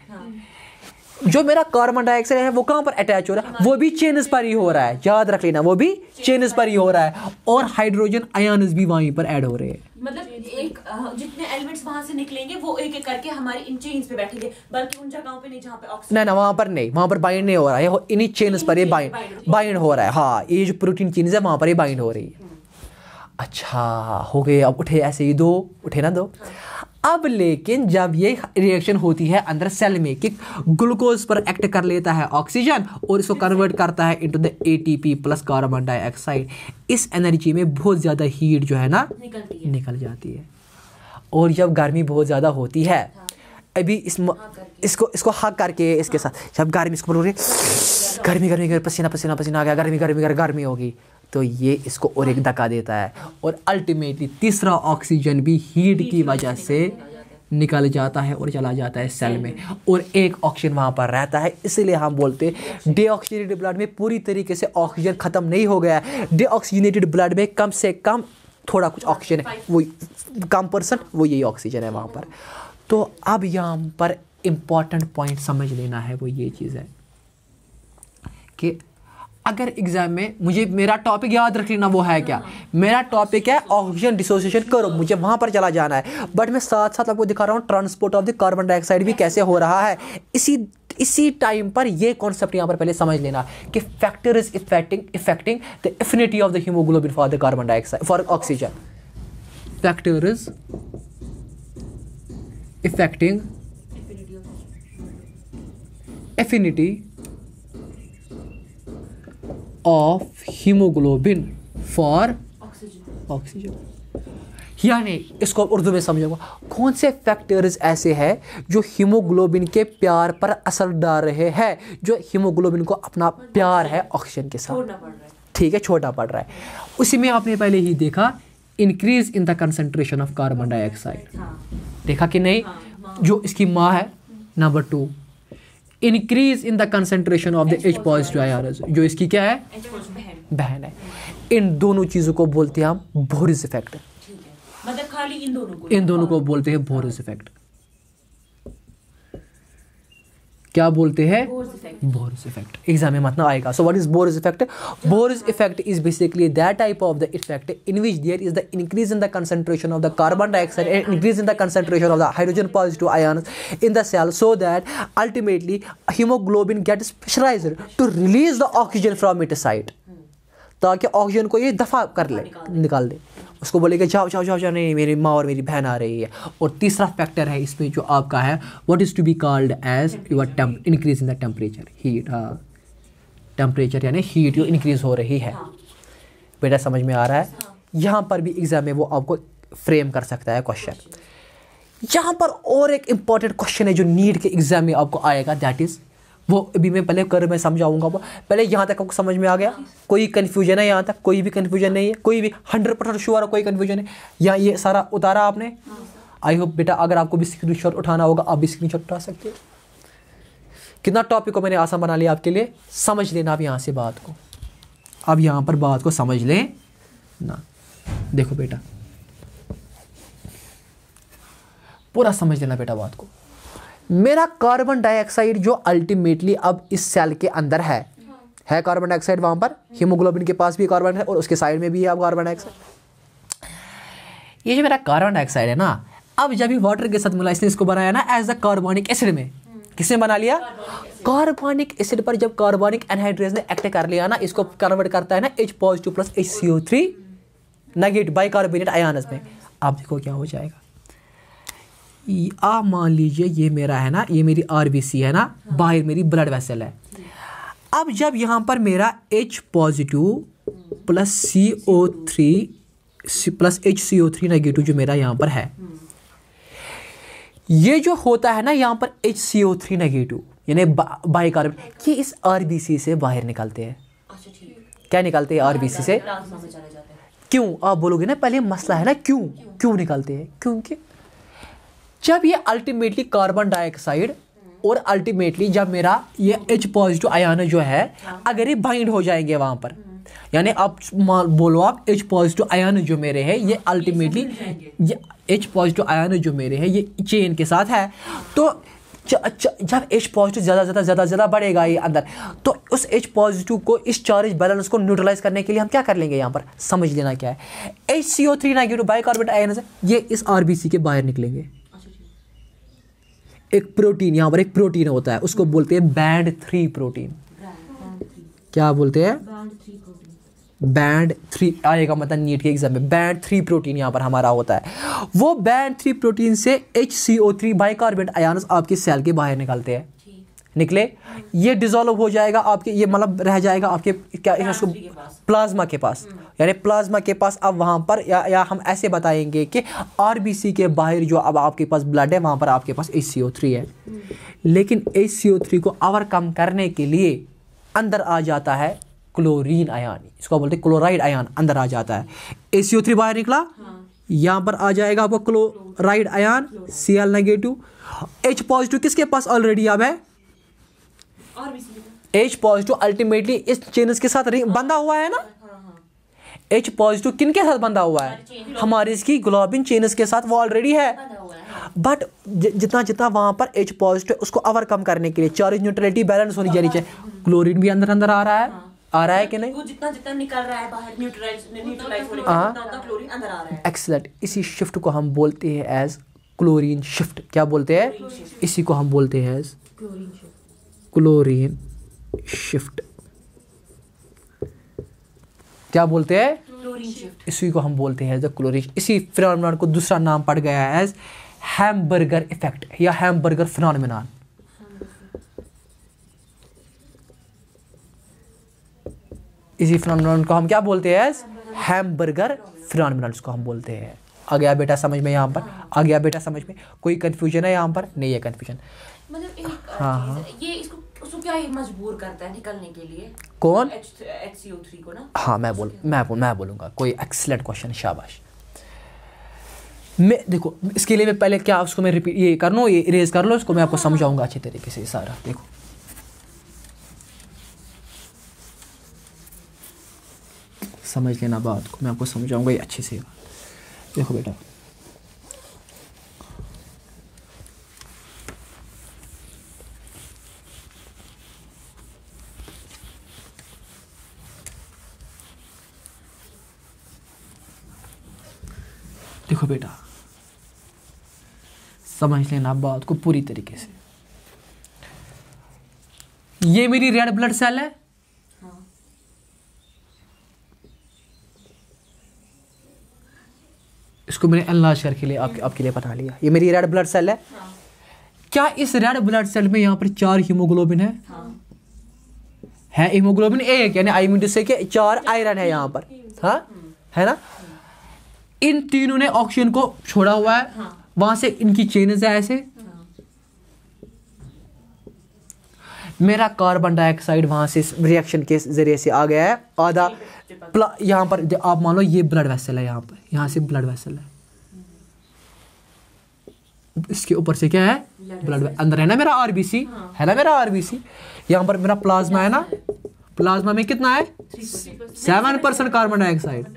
जो मेरा कार्बन डाइऑक्साइड है वो कहां पर अटैच हो रहा है वो भी चेनस पर ही हो रहा है याद रख लेना वो भी चेनस पर ही हो रहा है और हाइड्रोजन अयानस भी वहीं पर ऐड हो रहे हैं मतलब एक हाँ, जितने एलिमेंट्स वहां से निकलेंगे वो एक एक करके हमारे इन चेन्स पे बैठेंगे बल्कि उन जगहों पे नहीं जहाँ पे ऑक्सीजन ना ना वहां पर नहीं वहां पर बाइंड नहीं हो रहा है इन्हीं चेन्स पर ये बाइंड बाइंड हो रहा है हाँ ये जो प्रोटीन चेन्स है वहां पर ये बाइंड हो रही है हम्म। अच्छा हो गए अब उठे ऐसे ही दो उठे ना दो हाँ। अब लेकिन जब ये रिएक्शन होती है अंदर सेल में कि ग्लूकोज पर एक्ट कर लेता है ऑक्सीजन और इसको कन्वर्ट करता है into the ATP plus carbon dioxide इस एनर्जी में बहुत ज़्यादा हीट जो है ना है निकल जाती है और जब गर्मी बहुत ज़्यादा होती है हाँ। अभी इस हाँ, इसको इसको हक करके इसके साथ जब गर्मी इसको गर्मी गर्मी गर्मी पसीना पसीना पसीना आ गया गर्मी गर्मी गर्मी होगी तो ये इसको और एक धक्का देता है और अल्टीमेटली तीसरा ऑक्सीजन भी हीट की वजह से निकल जाता है और चला जाता है सेल में और एक ऑक्सीजन वहाँ पर रहता है इसीलिए हम बोलते हैं डीऑक्सीजनेटेड ब्लड में पूरी तरीके से ऑक्सीजन ख़त्म नहीं हो गया है ब्लड में कम से कम थोड़ा कुछ ऑक्सीजन है वो कम परसेंट वो यही ऑक्सीजन है वहाँ पर तो अब यहाँ पर इम्पॉर्टेंट पॉइंट समझ लेना है वो ये चीज़ है कि अगर एग्ज़ाम में मुझे मेरा टॉपिक याद रख लेना वो है क्या मेरा टॉपिक है ऑक्सीजन डिसोसिएशन करो मुझे वहाँ पर चला जाना है बट मैं साथ साथ आपको दिखा रहा हूँ transport of the carbon dioxide भी कैसे हो रहा है इसी इसी टाइम पर ये कॉन्सेप्ट यहाँ पर पहले समझ लेना कि factor is affecting affecting the affinity of the haemoglobin for the carbon dioxide for oxygen factor is affecting affinity of haemoglobin for oxygen oxygen यानी इसको उर्दू में समझूंगा कौन से फैक्टर्स ऐसे हैं जो हीमोग्लोबिन के प्यार पर असर डाल रहे हैं जो हीमोग्लोबिन को अपना प्यार है ऑक्सीजन के साथ ठीक है छोटा पड़ रहा है उसी में आपने पहले ही देखा increase in the concentration of carbon dioxide देखा कि नहीं हाँ, हाँ। जो इसकी माँ है number two increase in the concentration of the H positive ions जो इसकी क्या है बहन है इन दोनों चीज़ों को बोलते हैं हम बोरिस इफेक्ट मतलब खाली इन दोनों को इन दोनों हाँ। को बोलते हैं बोरिस इफेक्ट क्या बोलते हैं बोर्स इफेक्ट एग्जाम में मतलब आएगा so what is Bohr's effect Bohr's effect is basically that type of the effect in which there is the increase in the concentration of the carbon dioxide and increase in the concentration of the hydrogen positive ion in the cell so that ultimately haemoglobin get specialise to release the oxygen from it site ताकि oxygen को ये दफा कर ले निकाल दे उसको बोलेगा जाओ जाओ जाओ जाओ नहीं मेरी माँ और मेरी बहन आ रही है और तीसरा फैक्टर है इसमें जो आपका है what is to be called as your temp increase in the temperature heat हाँ टेम्परेचर यानी हीट जो इंक्रीज़ हो रही है बेटा समझ में आ रहा है यहाँ पर भी एग्ज़ाम में वो आपको फ्रेम कर सकता है क्वेश्चन यहाँ पर और एक इम्पॉर्टेंट क्वेश्चन है जो नीट के एग्ज़ाम में आपको आएगा दैट इज़ वो अभी मैं पहले कर मैं समझाऊंगा वो पहले यहाँ तक आपको समझ में आ गया कोई कन्फ्यूजन है यहाँ तक कोई भी कन्फ्यूजन नहीं है कोई भी हंड्रेड परसेंट श्योर कोई कन्फ्यूजन है यहाँ ये सारा उतारा आपने आई होप बेटा अगर आपको भी स्क्रीन शॉट उठाना होगा आप भी स्क्रीन शॉट उठा सकते हो कितना टॉपिक को मैंने आसान बना लिया आपके लिए समझ लेना आप यहाँ से बात को अब यहाँ पर बात को समझ लें ना देखो बेटा पूरा समझ लेना बेटा बात को मेरा कार्बन डाइऑक्साइड जो अल्टीमेटली अब इस सेल के अंदर है हाँ। है कार्बन डाइऑक्साइड वहां पर हीमोग्लोबिन हाँ। के पास भी कार्बन है और उसके साइड में भी है अब कार्बन डाइऑक्साइड ये जो मेरा कार्बन डाइऑक्साइड है ना अब जब भी वाटर के साथ मिला इसने इसको बनाया ना एज अ कार्बोनिक एसिड में हाँ। किसने बना लिया कार्बोनिक एसिड पर जब कार्बोनिक एनहाइड्रेज ने एक्ट कर लिया ना इसको कन्वर्ट करता है ना H positive plus H C O three negative bicarbonate ions में आप देखो क्या हो जाएगा आप मान लीजिए ये मेरा है ना ये मेरी आर है ना हाँ। बाहर मेरी ब्लड वेसल है अब जब यहाँ पर मेरा H positive plus C O three plus H C O three negative जो मेरा यहाँ पर है हम्म। ये जो होता है ना यहाँ पर H C O three negative यानी बाई कार्बन ये इस आर बी सी से बाहर निकलते हैं अच्छा, क्या निकालते हैं आर बी सी से क्यों आप बोलोगे ना पहले मसला है ना क्यों क्यों निकालते हैं क्योंकि जब ये अल्टीमेटली कार्बन डाइऑक्साइड और अल्टीमेटली जब मेरा ये एच पॉजिटिव आयान जो है हाँ। अगर ये बाइंड हो जाएंगे वहाँ पर यानी आप बोलो आप एच पॉजिटिव आयन जो मेरे हैं ये अल्टीमेटली हाँ, ये एच पॉजिटिव आयन जो मेरे हैं ये चेन के साथ है तो च, च, जब एच पॉजिटिव ज़्यादा ज़्यादा ज़्यादा ज़्यादा बढ़ेगा ये अंदर तो उस एच पॉजिटिव को इस चार्ज बैलेंस को न्यूट्रलाइज करने के लिए हम क्या कर लेंगे यहाँ पर समझ लेना क्या है H C O three negative bicarbonate ion ये इस आर बी सी के बाहर निकलेंगे एक प्रोटीन यहाँ पर एक प्रोटीन होता है उसको बोलते हैं बैंड थ्री प्रोटीन क्या बोलते हैं बैंड थ्री आएगा मतलब नीट के एग्जाम में बैंड थ्री प्रोटीन यहाँ पर हमारा होता है वो बैंड थ्री प्रोटीन से H C O three bicarbonate ions आपके सेल के बाहर निकलते हैं निकले ये डिजोल्व हो जाएगा आपके ये मतलब रह जाएगा आपके क्या इसको प्लाज्मा के पास यानी प्लाज्मा के पास अब वहाँ पर या, या हम ऐसे बताएंगे कि आर के बाहर जो अब आपके पास ब्लड है वहाँ पर आपके पास ए है लेकिन ए को ओवरकम करने के लिए अंदर आ जाता है क्लोरीन आयन इसको बोलते हैं क्लोराइड आयन अंदर आ जाता है ए बाहर निकला हाँ। यहाँ पर आ जाएगा आपका chloride ion C L negative H positive किसके पास ऑलरेडी अब है एच पॉजिटिव अल्टीमेटली इस चेनज के साथ बंधा हुआ है ना एच पॉजिटिव किन के साथ बंधा हुआ है हमारी इसकी ग्लोबिन चेन्स के साथ वो ऑलरेडी है बट जितना जितना वहाँ पर एच पॉजिटिव उसको ओवरकम करने के लिए चार्ज न्यूट्रलिटी बैलेंस होनी चाहिए क्लोरीन भी अंदर अंदर आ रहा है आ रहा है कि नहीं जितना जितना निकल रहा है बाहर न्यूट्रलाइज क्लोरीन हाँ। अंदर आ रहा है एक्सलेंट इसी शिफ्ट को हम बोलते हैं एज क्लोरीन शिफ्ट क्या बोलते हैं इसी को हम बोलते हैं एज क्लोरीन शिफ्ट क्या बोलते हैं इसी को हम बोलते हैं एज अ इसी फिनोमिनान को दूसरा नाम पड़ गया है एज हैमबर्गर इफेक्ट या हैमबर्गर फिनोमिनान इसी फिनोमिनन को हम क्या बोलते हैं एज हैमबर्गर फिनोमिनन को हम बोलते हैं आ गया बेटा समझ में यहाँ पर आ गया बेटा समझ में कोई कंफ्यूजन है यहाँ पर नहीं है कंफ्यूजन मतलब हाँ हाँ ये इसको उसको क्या मजबूर करता है निकलने के लिए कौन एच सी ओ थ्री को ना हाँ मैं बोल मैं बोल मैं बोलूँगा कोई एक्सलेंट क्वेश्चन शाबाश मैं देखो इसके लिए मैं पहले क्या उसको मैं रिपीट ये कर लो ये इरेज कर लो इसको मैं आपको हाँ, हाँ। समझाऊंगा अच्छे तरीके से सारा देखो समझ लेना बात को मैं आपको समझाऊंगा ये अच्छे से देखो बेटा देखो बेटा समझ लेना बात को पूरी तरीके से ये मेरी रेड ब्लड सेल है इसको मैंने शहर के लिए आपके आपके लिए बना लिया ये मेरी रेड ब्लड सेल है क्या इस रेड ब्लड सेल में यहां पर चार हीमोग्लोबिन है है हीमोग्लोबिन एक यानी आई मीन से चार आयरन है यहां पर हाँ है ना इन तीनों ने ऑक्सीजन को छोड़ा हुआ है हाँ। वहां से इनकी चेन है ऐसे मेरा कार्बन डाइऑक्साइड वहां से रिएक्शन के जरिए से आ गया है आधा यहाँ पर आप मान लो ये ब्लड वेसल है यहाँ पर यहाँ से ब्लड वेसल है इसके ऊपर से क्या है ब्लड अंदर है ना मेरा आरबीसी हाँ। है ना मेरा आरबीसी यहाँ पर मेरा प्लाज्मा है ना प्लाज्मा में कितना है सेवन परसेंट कार्बन डाइऑक्साइड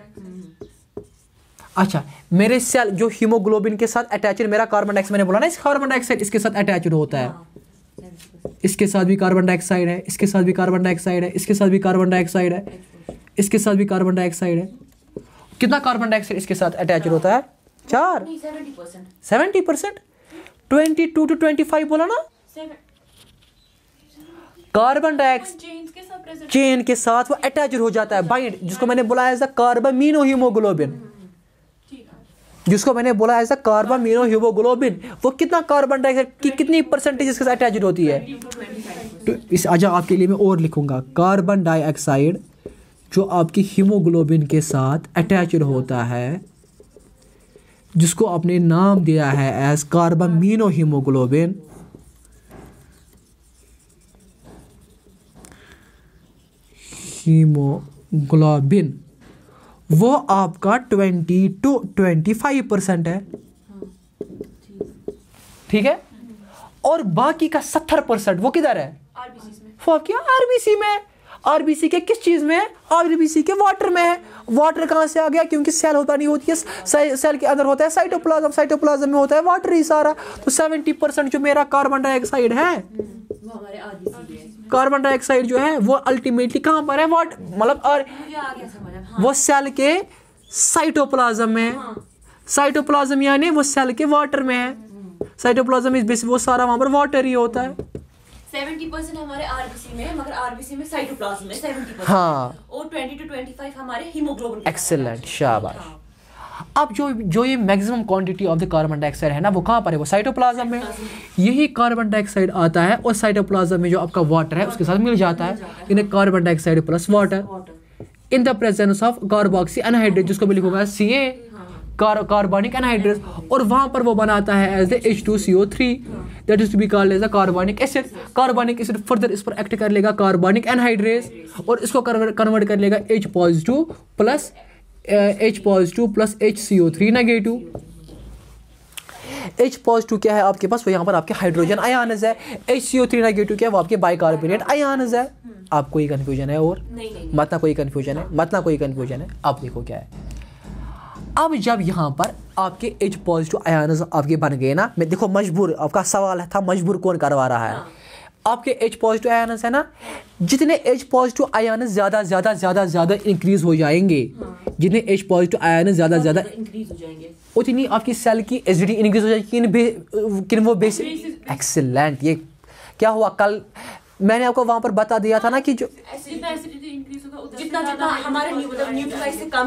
अच्छा मेरे सेल जो हीमोग्लोबिन के साथ अटैच मेरा कार्बन डाइऑक्साइड मैंने बोला ना इस कार्बन डाइऑक्साइड इसके साथ अटैच होता हाँ। है इसके साथ भी कार्बन डाइऑक्साइड है इसके साथ भी कार्बन डाइऑक्साइड है इसके साथ भी कार्बन डाइऑक्साइड है इसके साथ भी कार्बन डाइऑक्साइड है कितना कार्बन डाइऑक्साइड इसके साथ अटैच होता है चार seventy percent twenty two to twenty five बोला ना कार्बन डाइऑक्साइड चेन के साथ वो अटैच हो जाता है बाइंड जिसको मैंने बोला एज कार्बन मीनो हीमोग्लोबिन जिसको मैंने बोला एज अ मीनो हीमोग्लोबिन वो कितना कार्बन डाइऑक्साइड की कितनी परसेंटेज इसके साथ अटैच होती है तो इस अच्छा आपके लिए मैं और लिखूंगा कार्बन डाइऑक्साइड जो आपकी हीमोग्लोबिन के साथ अटैच होता है जिसको आपने नाम दिया है as carbamino haemoglobin haemoglobin वो आपका twenty to twenty five percent है ठीक है और बाकी का सत्तर परसेंट वो किधर है वो आपकी आरबीसी में आरबीसी के किस चीज़ में है आरबीसी के वाटर में है वाटर कहाँ से आ गया क्योंकि सेल होता नहीं होती है सेल के अंदर होता है साइटोप्लाज्म साइटोप्लाज्म में होता है वाटर ही सारा तो सेवेंटी परसेंट जो मेरा कार्बन डाइऑक्साइड है कार्बन डाइऑक्साइड जो है वो अल्टीमेटली कहाँ पर है वाट मतलब और वो सेल के साइटोप्लाज्म में साइटोप्लाज्म यानी वो सेल के वाटर में है साइटोप्लाज्म इस बेस वो सारा वहाँ पर वाटर ही होता है हाँ। जो कार्बन डाइऑक्साइड है ना वो कहाँ पर है वो साइटोप्लाज्म में यही कार्बन डाइऑक्साइड आता है और साइटोप्लाज्म में जो आपका वाटर है उसके साथ मिल जाता है इन्हें carbon dioxide plus water in the presence of carboxy anhydrate जिसको भी लिखोगा सी ए कार्बनिक एनहाइड्रेट और वहां पर वो बनाता है as the H two C O three that is to be called as a carbonic acid कार्बनिक एसिड फर्दर इस पर एक्ट कर लेगा कार्बनिक एनहाइड्रेस और इसको कन्वर्ट कर लेगा H positive plus H positive plus H C O three negative H positive क्या है आपके पास वो यहाँ पर आपके हाइड्रोजन अयानज है H C O three negative क्या है वो आपके बाइकार्बोनेट अयानज है आपको ये कन्फ्यूजन है और मत ना कोई कन्फ्यूजन है मत कोई कन्फ्यूजन है आप देखो क्या है अब जब यहाँ पर आपके एच पॉजिटिव आयानज आपके बन गए ना मैं देखो मजबूर आपका सवाल था मजबूर कौन करवा रहा है हाँ। आपके एच पॉजिटिव आयानस है ना जितने एच पॉजिटिव आयानस ज़्यादा ज़्यादा ज़्यादा ज़्यादा इंक्रीज़ हो जाएंगे हाँ। जितने एच पॉजिटिव आयानस ज़्यादा ज़्यादा इंक्रीज़ हो जाएंगे उतनी आपकी सेल की एसिडिटी इंक्रीज़ हो जाएगी किन बे किन वो बेसिक एक्सेलेंट ये क्या हुआ कल मैंने आपको वहाँ पर बता दिया था ना कि जो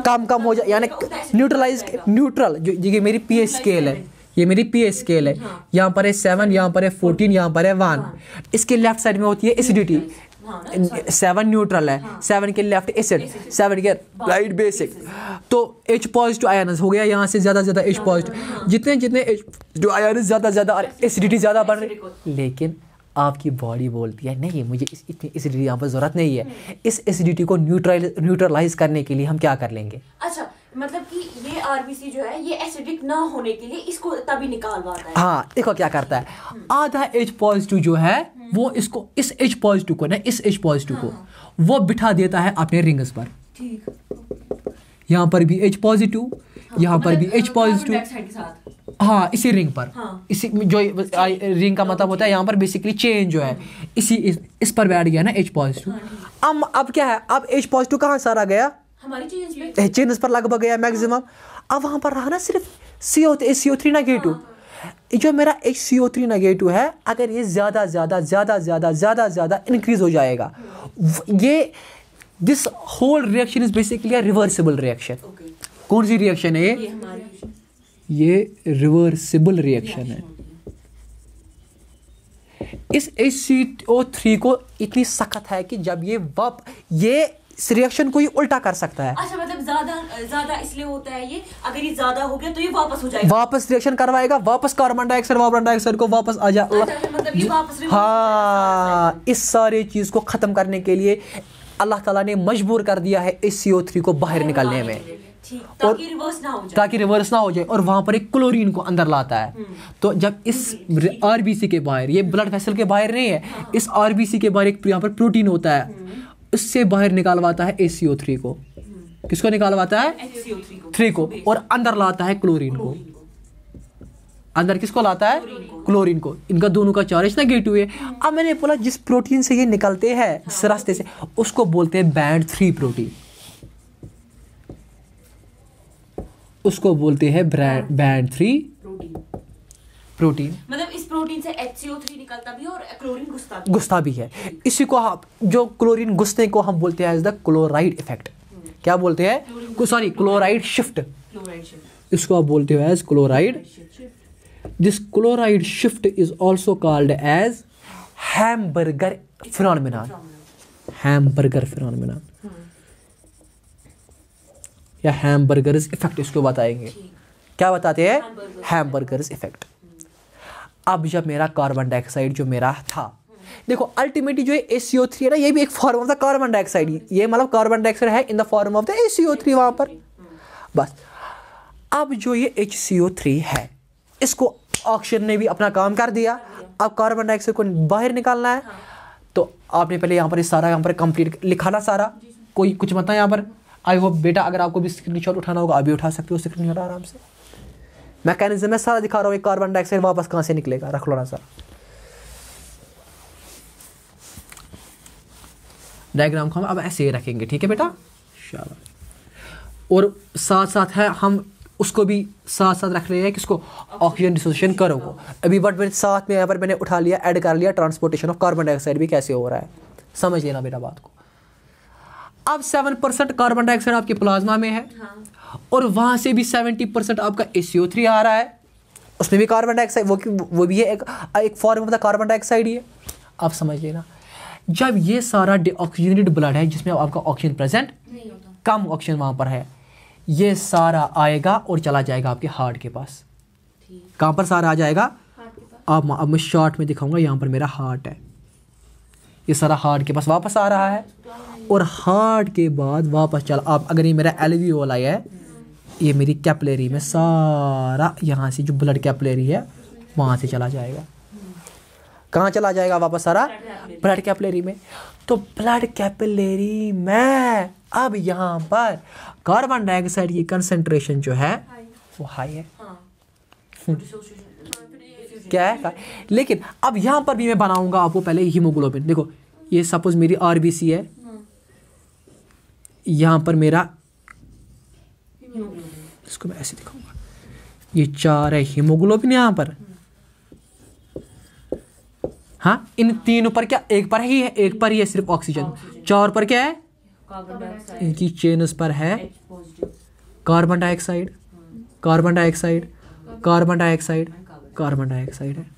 कम कम हो जाए यानी न्यूट्रलाइज न्यूट्रल जो ये मेरी पी एच स्केल है ये मेरी पी एच स्केल है हाँ। यहाँ पर है सेवन यहाँ पर है फोर्टीन यहाँ पर है वन हाँ। इसके लेफ्ट साइड में होती है एसिडिटी सेवन न्यूट्रल है सेवन हाँ। के लेफ्ट एसिड सेवन के राइट बेसिक तो एच पॉजिटिव आयनस हो गया यहाँ से ज़्यादा ज़्यादा एच पॉजिटिव जितने जितने एच जो आयन ज़्यादा ज़्यादा और एसिडिटी ज़्यादा बढ़ रही लेकिन आपकी बॉडी बोलती है नहीं मुझे इस इतनी एसिडिटी यहाँ पर ज़रूरत नहीं है हम्म। इस एसिडिटी को न्यूट्रल न्यूट्रलाइज करने के लिए हम क्या कर लेंगे अच्छा मतलब कि ये आरबीसी जो है ये एसिडिक ना होने के लिए इसको तभी निकालवाता है हाँ देखो क्या करता है हम्म। आधा एच पॉजिटिव जो है हम्म। वो इसको इस एच पॉजिटिव को ना इस एच पॉजिटिव को हाँ। वो बिठा देता है अपने रिंग्स पर ठीक यहाँ पर भी एच पॉजिटिव हाँ, यहाँ पर मतलब, भी एच पॉजिटिव हाँ इसी रिंग पर हाँ. इसी जो आई, रिंग का मतलब होता है यहाँ पर बेसिकली चेंज जो है इसी इस, इस पर बैठ गया ना एच पॉजिटिव हाँ, अब अब क्या है अब एच पॉजिटिव कहाँ आ गया हमारी चेंज पर लगभग गया मैक्सिमम हाँ। अब वहाँ पर रहा ना सिर्फ सी ओ सी ओ थ्री नेगेटिव जो मेरा H C O three negative है अगर ये ज़्यादा ज़्यादा ज़्यादा ज़्यादा ज़्यादा ज़्यादा इंक्रीज हो जाएगा हाँ। ये this whole reaction is basically reversible reaction कौन सी रिएक्शन है ये ये रिवर्सिबल रिएक्शन है इस एच सी ओ थ्री को इतनी सख्त है कि जब ये वप ये रिएक्शन को ये उल्टा कर सकता है अच्छा मतलब ज्यादा ज्यादा इसलिए होता है ये अगर ये ज्यादा हो गया तो ये वापस हो जाएगा वापस रिएक्शन करवाएगा वापस कार्बन डाइऑक्साइड वापस डाइऑक्साइड को वापस आ जा अच्छा, अच्छा मतलब ये वापस हाँ इस सारे चीज को खत्म करने के लिए अल्लाह ताला ने मजबूर कर दिया है इस सी ओ थ्री को बाहर निकालने में और ताकि रिवर्स ना हो जाए और वहां पर एक क्लोरीन को अंदर लाता है हम्म। तो जब इस आर के बाहर ये ब्लड वेसल के बाहर नहीं है हाँ। इस आर के बाहर एक यहाँ पर प्रोटीन होता है हम्म। उससे बाहर निकालवाता है ए को हम्म। किसको निकालवाता है थ्री को और अंदर लाता है क्लोरीन को अंदर किसको लाता है क्लोरीन को इनका दोनों का चार्ज नेगेटिव है अब मैंने बोला जिस प्रोटीन से ये निकलते हैं इस हाँ। रास्ते से उसको बोलते हैं बैंड थ्री प्रोटीन उसको बोलते हैं बैंड थ्री हाँ। प्रोटीन मतलब इस प्रोटीन से HCO3 निकलता भी और क्लोरीन घुसता भी घुसता भी है इसी को आप जो क्लोरीन घुसने को हम बोलते हैं एज द क्लोराइड इफेक्ट क्या बोलते हैं सॉरी क्लोराइड शिफ्ट इसको आप बोलते हो as chloride this chloride shift is also called as Hamburger phenomena Hamburger phenomena या हैम इफ़ेक्ट इसको बताएंगे क्या बताते हैं हैम इफ़ेक्ट अब जब मेरा कार्बन डाइऑक्साइड जो मेरा था देखो अल्टीमेटली जो ए सी ओ थ्री है ना ये भी एक form of the carbon dioxide ये मतलब कार्बन डाइऑक्साइड है in the form of the A C O three वहाँ पर बस अब जो ये एच सी ओ थ्री है इसको ऑक्सीजन ने भी अपना काम कर दिया अब कार्बन डाइऑक्साइड को बाहर निकालना है हाँ। तो आपने पहले यहाँ पर इस सारा यहाँ पर कंप्लीट लिखाना सारा कोई कुछ मत यहाँ पर आई होप बेटा अगर आपको भी स्क्रीन उठाना होगा अभी उठा सकते हो स्क्रीन आराम से मैकेनिज्म मैं सारा दिखा रहा हूँ कार्बन डाइऑक्साइड वापस कहाँ से निकलेगा रख लो ना सर डायग्राम को हम अब ऐसे ही रखेंगे ठीक है बेटा शाबाश और साथ साथ है हम उसको भी साथ साथ रख रहे हैं किसको ऑक्सीजन डिसोसिएशन करो को अभी बट मैंने साथ में यहाँ पर मैंने उठा लिया ऐड कर लिया ट्रांसपोर्टेशन ऑफ कार्बन डाइऑक्साइड भी कैसे हो रहा है समझ लेना बेटा बात को अब सेवन परसेंट कार्बन डाइऑक्साइड आपके प्लाज्मा में है हाँ। और वहाँ से भी सेवेंटी परसेंट आपका ए सी ओ थ्री आ रहा है उसमें भी कार्बन डाइऑक्साइड वो वो भी है एक एक फॉर्म द कार्बन डाइऑक्साइड ही है आप समझ लेना जब ये सारा डिऑक्सीजनेटेड ब्लड है जिसमें आपका ऑक्सीजन प्रेजेंट कम ऑक्सीजन वहाँ पर है ये सारा आएगा और चला जाएगा आपके हार्ट के पास कहाँ पर सारा आ जाएगा अब अब मैं शॉर्ट में दिखाऊंगा यहाँ पर मेरा हार्ट है ये सारा हार्ट के पास वापस आ रहा है और हार्ट के बाद वापस चल आप अगर ये मेरा वी वाला है ये मेरी कैपलेरी में सारा यहाँ से जो ब्लड कैपलेरी है वहाँ से चला जाएगा कहाँ चला जाएगा वापस सारा ब्लड कैपलेरी में तो ब्लड कैपलेरी में अब यहाँ पर कार्बन डाइऑक्साइड की कंसेंट्रेशन जो है वो हाई है क्या है लेकिन अब यहाँ पर भी मैं बनाऊंगा आपको पहले हीमोग्लोबिन देखो ये सपोज मेरी आरबीसी है यहाँ पर मेरा इसको मैं ऐसे दिखाऊंगा ये चार है हीमोग्लोबिन यहाँ पर हाँ इन तीनों पर क्या एक पर ही है एक पर ही है सिर्फ ऑक्सीजन चार पर क्या है इनकी चेनस पर है carbon dioxide carbon dioxide carbon dioxide carbon dioxide है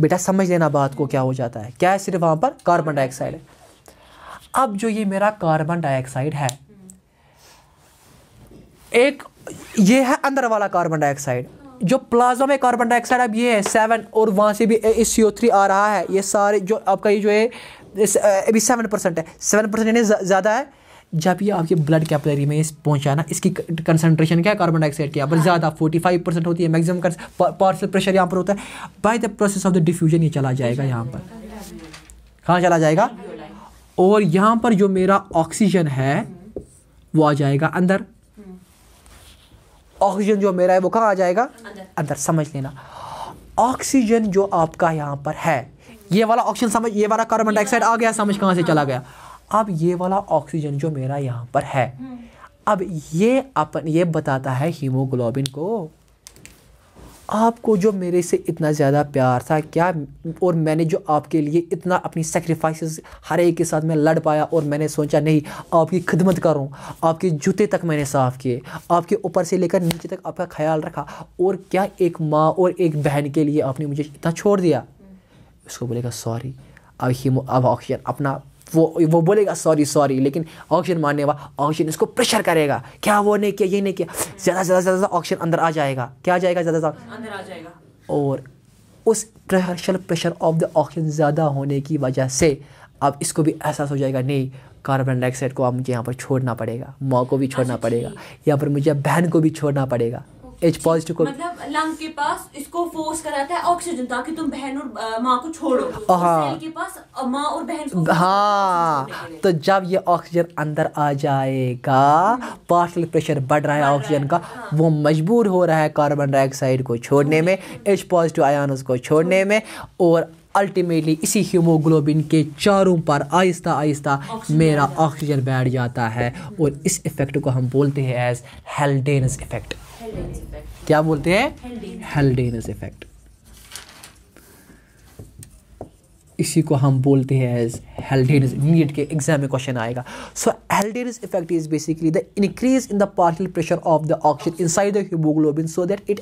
बेटा समझ लेना बात को क्या हो जाता है क्या है सिर्फ वहां पर कार्बन डाइऑक्साइड है अब जो ये मेरा कार्बन डाइऑक्साइड है एक ये है अंदर वाला कार्बन डाइऑक्साइड जो प्लाज्मा में कार्बन डाइऑक्साइड अब ये है सेवन और वहाँ से भी इस सी थ्री आ रहा है ये सारे जो आपका ये जो है अभी सेवन परसेंट है सेवन परसेंट यानी ज़्यादा है जब ये आपके ब्लड कैपलरी में पहुंचा ना इसकी कंसनट्रेशन क्या है कार्बन डाइऑक्साइड की यहाँ पर ज़्यादा फोर्टी फाइव परसेंट होती है मैक्सिमम पार्सल प्रेशर यहाँ पर होता है by the process of the diffusion ये चला जाएगा यहाँ पर कहाँ चला जाएगा और यहाँ पर जो मेरा ऑक्सीजन है वो आ जाएगा अंदर ऑक्सीजन जो मेरा है वो कहाँ आ जाएगा अंदर, अंदर समझ लेना ऑक्सीजन जो आपका यहाँ पर है ये वाला ऑक्सीजन समझ ये वाला कार्बन डाइऑक्साइड आ गया समझ कहाँ से हाँ। चला गया अब ये वाला ऑक्सीजन जो मेरा यहाँ पर है हम्म। अब ये अपन ये बताता है हीमोग्लोबिन को आपको जो मेरे से इतना ज़्यादा प्यार था क्या और मैंने जो आपके लिए इतना अपनी सेक्रीफाइस हर एक के साथ मैं लड़ पाया और मैंने सोचा नहीं आपकी खिदमत करूँ आपके जूते तक मैंने साफ़ किए आपके ऊपर से लेकर नीचे तक आपका ख्याल रखा और क्या एक माँ और एक बहन के लिए आपने मुझे इतना छोड़ दिया हम्म। उसको बोलेगा सॉरी अब ही अब ऑक्सीजन अपना वो वो बोलेगा सॉरी सॉरी लेकिन ऑक्शन मारने वाला ऑक्शन इसको प्रेशर करेगा क्या वो नहीं किया ये नहीं किया ज़्यादा से ज़्यादा ज़्यादा ऑक्शन अंदर आ जाएगा क्या आ जाएगा ज़्यादा ज़्यादा अंदर आ जाएगा और उस pressure pressure of the oxygen ज़्यादा होने की वजह से अब इसको भी एहसास हो जाएगा नहीं कार्बन डाइऑक्साइड को अब मुझे यहाँ पर छोड़ना पड़ेगा माँ को भी अच्छा छोड़ना पड़ेगा यहाँ पर मुझे बहन को भी छोड़ना पड़ेगा एच पॉजिटिव को मतलब लंग के पास इसको फोर्स कराता है ऑक्सीजन ताकि तुम बहन और माँ को छोड़ो हाँ के पास माँ और बहन हाँ तो जब ये ऑक्सीजन अंदर आ जाएगा पार्सल प्रेशर बढ़ रहा है ऑक्सीजन का हाँ। वो मजबूर हो रहा है कार्बन डाइऑक्साइड को छोड़ने में एच पॉजिटिव आयानस को छोड़ने में और अल्टीमेटली इसी हीमोग्लोबिन के चारों पर आहिस्ता आहिस्ता मेरा ऑक्सीजन बैठ जाता है और इस इफ़ेक्ट को हम बोलते हैं एज हेल्डेनस इफ़ेक्ट क्या बोलते हैं हेल्डेनस इफेक्ट इसी को हम बोलते हैं एज हेल्डेनस नीट के एग्जाम में क्वेश्चन आएगा so Haldane's effect is basically the increase in the particle pressure of the oxygen inside the haemoglobin so that it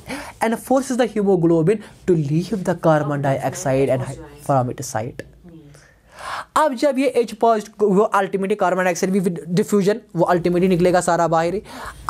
force the haemoglobin to leave the carbon dioxide and from it side अब जब ये H pos वो ultimately carbon dioxide भी diffusion वो ultimately निकलेगा सारा बाहर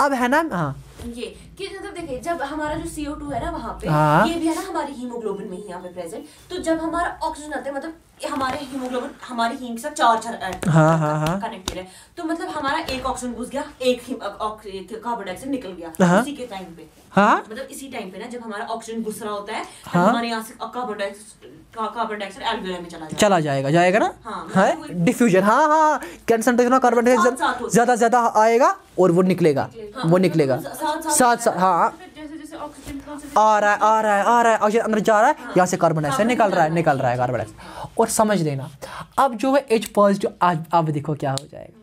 अब है ना हाँ ये कि मतलब देखिए जब हमारा जो सीओ टू है ना वहाँ पे हाँ। ये भी है ना हमारी हीमोग्लोबिन में ही यहाँ पे प्रेजेंट तो जब हमारा ऑक्सीजन आता है मतलब हमारे हीमोग्लोबिन हमारे हीम के साथ चार चार हाँ, हाँ, कनेक्टेड हाँ। है तो मतलब हमारा एक ऑक्सीजन घुस गया एक कार्बन डाइऑक्साइड निकल गया उसी के टाइम पे हाँ मतलब इसी टाइम पे ना जब हमारा ऑक्सीजन घुस रहा होता है हाँ? हमारे यहाँ से कार्बन डाइऑक्साइड एल्वेरा में चला जाएगा चला जाएगा जाएगा ना हाँ, डिफ्यूजन मतलब हाँ? हाँ हाँ कंसनट्रेशन ऑफ कार्बन डाइऑक्साइड ज्यादा ज्यादा आएगा और वो निकलेगा वो हाँ, निकलेगा मतलब साथ साथ हाँ आ रहा है आ रहा है आ रहा है ऑक्सीजन अंदर जा रहा है हाँ। यहाँ से कार्बन डाइऑक्साइड निकल रहा है निकल रहा है कार्बन डाइऑक्साइड और समझ लेना अब जो है एच पॉजिटिव अब देखो क्या हो जाएगा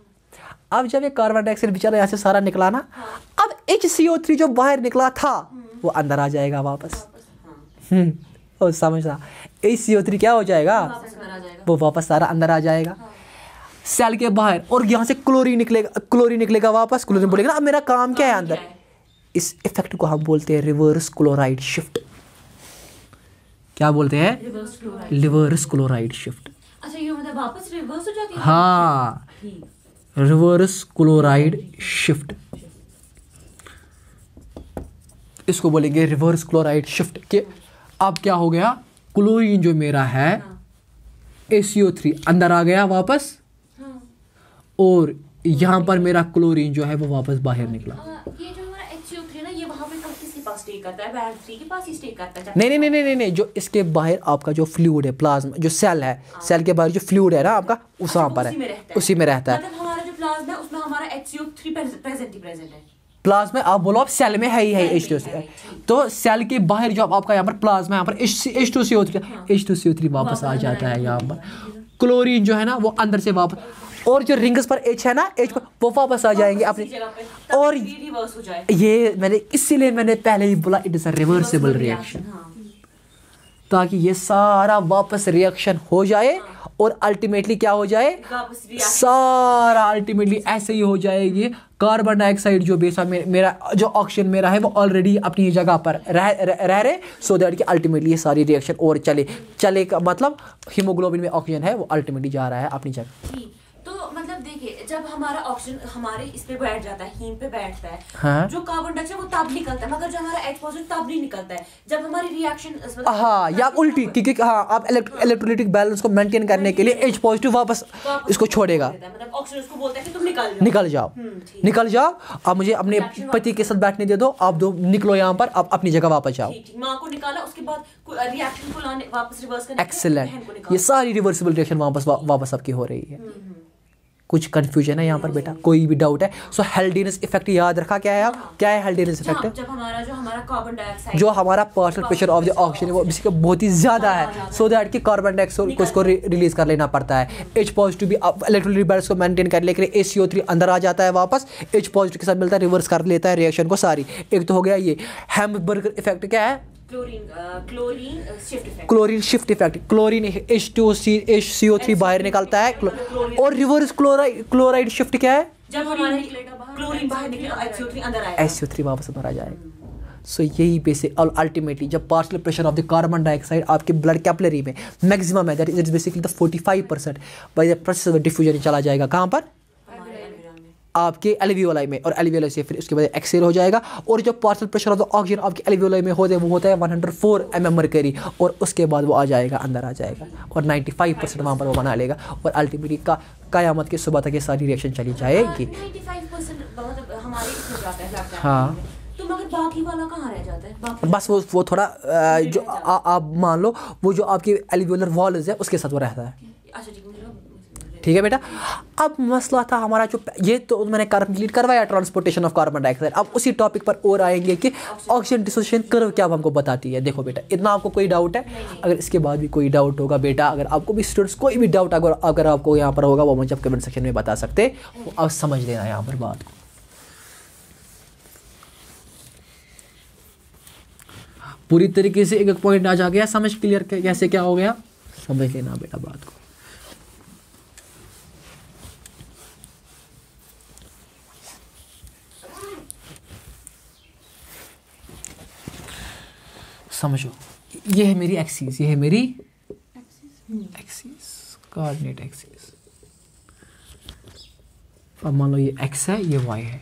अब जब ये कार्बन डाइऑक्साइड बेचारा यहाँ से सारा निकला ना हाँ। अब एच सी ओ थ्री जो बाहर निकला था हम्म। वो अंदर आ जाएगा वापस और हाँ। हम्म, रहा एच सी ओ थ्री क्या हो जाएगा वो वापस सारा अंदर आ जाएगा हाँ। सेल के बाहर और यहाँ से क्लोरीन निकलेगा क्लोरीन निकलेगा वापस क्लोरीन बोलेगा अब मेरा काम क्या है अंदर इस इफेक्ट को हम बोलते हैं रिवर्स क्लोराइड शिफ्ट क्या बोलते हैं रिवर्स क्लोराइड शिफ्ट अच्छा ये मतलब वापस रिवर्स हो जाती है हाँ रिवर्स क्लोराइड शिफ्ट इसको बोलेंगे रिवर्स क्लोराइड शिफ्ट के अब क्या हो गया क्लोरीन जो मेरा है एसीओ थ्री अंदर आ गया वापस हाँ। और यहां पर मेरा क्लोरीन जो है वो वापस बाहर निकला हाँ, नहीं नहीं नहीं नहीं जो इसके बाहर आपका जो फ्लूड है प्लाज्मा जो सेल है सेल हाँ। के बाहर जो फ्लूड है ना आपका उस अच्छा, वहाँ तो पर है उसी में रहता है प्लाज्मा मतलब आप बोलो आप सेल में है ही है एच टू सी तो सेल के बाहर जो आपका यहाँ पर प्लाज्मा यहाँ पर H two C O three H two C O three वापस आ जाता है यहाँ पर हाँ। क्लोरीन जो है ना वो अंदर से वापस और जो रिंग्स पर एच है ना एच पर वो वापस आ जाएंगे हाँ, अपने और ये मैंने इसीलिए मैंने पहले ही बोला it is a reversible reaction ताकि ये सारा वापस रिएक्शन हो जाए और अल्टीमेटली क्या हो जाए सारा अल्टीमेटली ऐसे ही हो जाएगी कार्बन डाइऑक्साइड जो बेसा मेरा जो ऑक्सीजन मेरा है वो ऑलरेडी अपनी जगह पर रह रह रहे सो दैट कि अल्टीमेटली ये सारी रिएक्शन और चले चले का मतलब हीमोग्लोबिन में ऑक्सीजन है वो अल्टीमेटली जा रहा है अपनी जगह तो मतलब देखिए जब हमारा ऑक्सीजन हमारे इस पे बैठ जाता है हीम पे बैठता है हाँ? जो कार्बन डाइऑक्साइड वो तब निकलता है मगर जो हमारा एक्सपोजर तब नहीं निकलता है जब हमारी रिएक्शन मतलब हाँ या उल्टी क्योंकि हाँ आप इलेक्ट्रोलिटिक बैलेंस को मेंटेन करने के लिए एच पॉजिटिव वापस इसको छोड़ेगा मतलब ऑक्सीजन उसको बोलता है कि तुम निकल जाओ निकल जाओ हम्म, निकल जाओ अब मुझे अपने पति के साथ बैठने दे दो आप दो निकलो यहाँ पर आप अपनी जगह वापस जाओ माँ को निकाला उसके बाद रिएक्शन को लाने वापस रिवर्स करने एक्सेलेंट ये सारी रिवर्सिबल रिएक्शन वापस वापस आपकी हो रही है हम्म, हम्म। कुछ कन्फ्यूजन है यहाँ पर बेटा कोई भी डाउट है सो हेल्डीनेस इफेक्ट याद रखा क्या है आप क्या है हेल्डीनेस इफेक्ट जो हमारा personal pressure of the oxygen वो इसके बहुत ही ज़्यादा है सो दैट की कार्बन डाइऑक्साइड को इसको रिलीज कर लेना पड़ता है एच पॉजिटिव भी इलेक्ट्रोल बैलेंस को मेंटेन कर लेकर ए सी ओ थ्री अंदर आ जाता है वापस एच पॉजिटिव के साथ मिलता है रिवर्स कर लेता है रिएक्शन को सारी एक तो हो गया ये हेम्बर्गर इफेक्ट क्या है chlorine shift effect chlorine H two C H C O three बाहर निकलता है और रिवर्स क्लोराइड शिफ्ट क्या है जब हमारा एच सी ओ थ्री वापस अंदर आ जाए सो यही बेसिक अल्टीमेटली जब partial pressure of the carbon dioxide आपके ब्लड कैपलरी में मैक्सिमम है that is basically the forty five percent by the process of diffusion चला जाएगा कहाँ पर आपके एलिवियोलाई में और एलिवियोलाई से फिर उसके बाद एक्सेल हो जाएगा और जो partial pressure of the oxygen आपके एलिवियोलाई में होते हैं वो होता है one hundred four M M और उसके बाद वो आ जाएगा अंदर आ जाएगा और नाइन्टी फाइव परसेंट वहाँ पर वो बना लेगा और अल्टीमेटली का कयामत की सुबह तक ये सारी रिएक्शन चली जाएगी मतलब हाँ तो है बस वो वो थोड़ा आ, जो आ, आप मान लो वो जो आपकी एलिवुलर वॉल्स है उसके साथ वो रहता है अच्छा, ठीक है बेटा अब मसला था हमारा जो ये तो मैंने कंप्लीट करवाया ट्रांसपोर्टेशन ऑफ कार्बन डाइऑक्साइड अब उसी टॉपिक पर और आएंगे कि ऑक्सीजन डिसोसिएशन कर्व क्या हमको बताती है देखो बेटा इतना आपको कोई डाउट है अगर इसके बाद भी कोई डाउट होगा बेटा अगर आपको भी स्टूडेंट्स कोई भी डाउट अगर अगर आपको यहाँ पर होगा वो मुझे आप कमेंट सेक्शन में बता सकते हो तो आप समझ लेना यहाँ पर बात को पूरी तरीके से एक एक पॉइंट आ जा गया समझ क्लियर कैसे क्या हो गया समझ लेना बेटा बात को समझो ये है मेरी एक्सीस ये है मेरी एक्सीस कोऑर्डिनेट एक्सीस अब मान लो ये एक्स है ये वाई है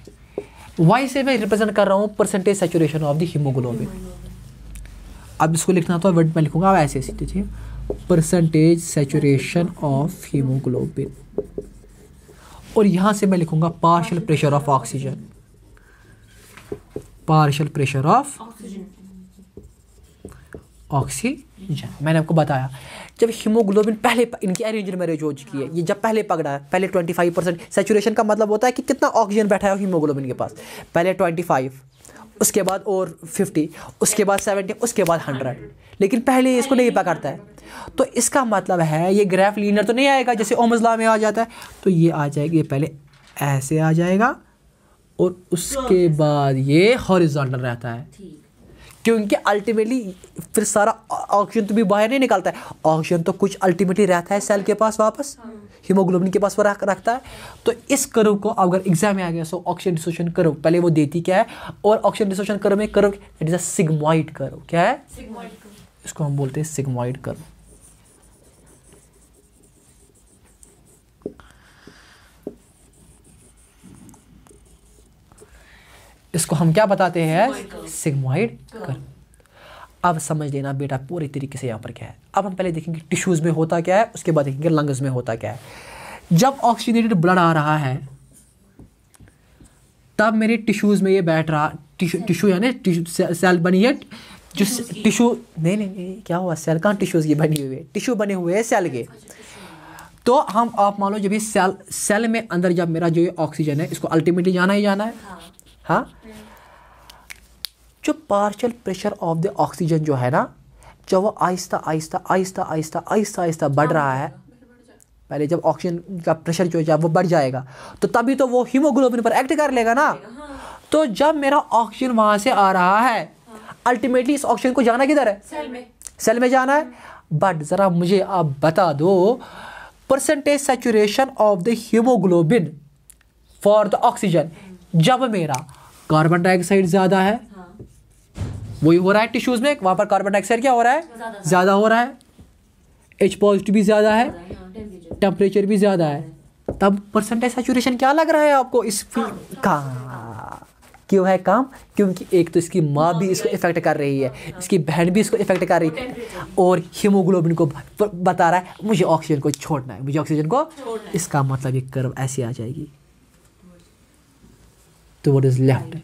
वाई से मैं रिप्रेजेंट कर रहा हूँ percentage saturation of the haemoglobin अब इसको लिखना तो वर्ड में लिखूंगा अब ऐसे ऐसी ठीक परसेंटेज सेचुरेशन ऑफ हीमोग्लोबिन और यहां से मैं लिखूंगा partial pressure of oxygen partial pressure of oxygen मैंने आपको बताया जब हीमोग्लोबिन पहले इनकी अरेंज मैरिज हो चुकी है ये जब पहले पकड़ा है पहले 25 परसेंट सेचुरेशन का मतलब होता है कि कितना ऑक्सीजन बैठा है हीमोग्लोबिन के पास पहले 25 उसके बाद और 50 उसके बाद 70 उसके बाद 100 लेकिन पहले इसको नहीं पकड़ता है तो इसका मतलब है ये ग्रैफ लीनर तो नहीं आएगा जैसे ओमजला में आ जाता है तो ये आ जाएगा ये पहले ऐसे आ जाएगा और उसके बाद ये हॉरिजॉन्टल रहता है क्योंकि अल्टीमेटली फिर सारा ऑक्सीजन तो भी बाहर नहीं निकालता है ऑक्सीजन तो कुछ अल्टीमेटली रहता है सेल के पास वापस हीमोग्लोबिन हाँ। के पास वो रखता है तो इस कर्व को अगर एग्जाम में आ गया सो ऑक्सीजन डिसोशन करो पहले वो देती क्या है और ऑक्सीजन डिसोशन करो में curve it is a sigmoid curve क्या है इसको हम बोलते हैं सिग्माइड करो इसको हम क्या बताते हैं सिग्मोइड कर्व अब समझ लेना बेटा पूरे तरीके से यहाँ पर क्या है अब हम पहले देखेंगे टिश्यूज़ में होता क्या है उसके बाद देखेंगे लंग्स में होता क्या है जब ऑक्सीजनेटेड ब्लड आ रहा है तब मेरे टिश्यूज़ में ये बैठ रहा टिश्यू यानी टिश्यू सेल बनी है जो टिश्यू नहीं नहीं क्या हुआ सेल कहाँ टिश्यूज़ ये बने हुए टिश्यू बने हुए हैं सेल के तो हम आप मान लो जब ये सेल सेल में अंदर जब मेरा जो ये ऑक्सीजन है इसको अल्टीमेटली जाना ही जाना है हाँ। हाँ जो partial pressure of the oxygen जो है ना जब वो आहिस्ता आहिस्ता आहिस्ता आहिस्ता आहिस्ता आहिस्ता बढ़ रहा है पहले जब ऑक्सीजन का प्रेशर जो है वो बढ़ जाएगा तो तभी तो वो हीमोग्लोबिन पर एक्ट कर लेगा ना तो जब मेरा ऑक्सीजन वहाँ से आ रहा है अल्टीमेटली इस ऑक्सीजन को जाना किधर है सेल में सेल में जाना है बट ज़रा मुझे आप बता दो percentage saturation of the haemoglobin for the oxygen जब मेरा कार्बन डाइऑक्साइड ज़्यादा है हाँ। वही हो रहा है टिश्यूज़ में वहां पर कार्बन डाइऑक्साइड क्या हो रहा है ज़्यादा हो रहा है एच पॉजिटिव भी ज़्यादा है टेम्परेचर हाँ, भी ज़्यादा है तब परसेंटेज सेचुरेशन क्या लग रहा है आपको इस का क्यों है काम क्योंकि एक तो इसकी माँ भी इसको इफेक्ट कर रही है हाँ, हाँ। इसकी बहन भी इसको इफेक्ट कर रही है और हीमोग्लोबिन को बता रहा है मुझे ऑक्सीजन को छोड़ना है मुझे ऑक्सीजन को इसका मतलब ये कर्व ऐसी आ जाएगी towards left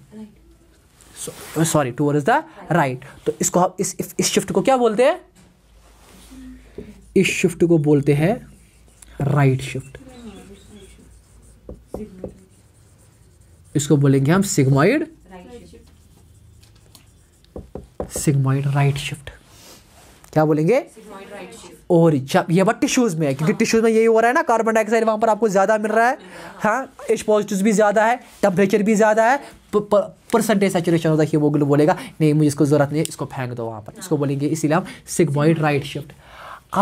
sorry towards the right तो इसको हम इस इस शिफ्ट को क्या बोलते हैं इस शिफ्ट को बोलते हैं राइट शिफ्ट इसको बोलेंगे हम सिग्मोइड सिग्मोइड राइट शिफ्ट क्या बोलेंगे और जब ये बट टिश्यूज़ में है क्योंकि टिश्यूज़ हाँ। में यही हो रहा है ना कार्बन डाइऑक्साइड वहाँ पर आपको ज़्यादा मिल रहा है हाँ एच पॉजिटिव भी ज़्यादा है टेम्परेचर भी ज़्यादा है परसेंटेज सेचुरेशन होता है कि वो ग्लू बोलेगा नहीं मुझे इसको ज़रूरत नहीं है इसको फेंक दो वहाँ पर इसको बोलेंगे इसीलिए हम सिग्मॉइड राइट शिफ्ट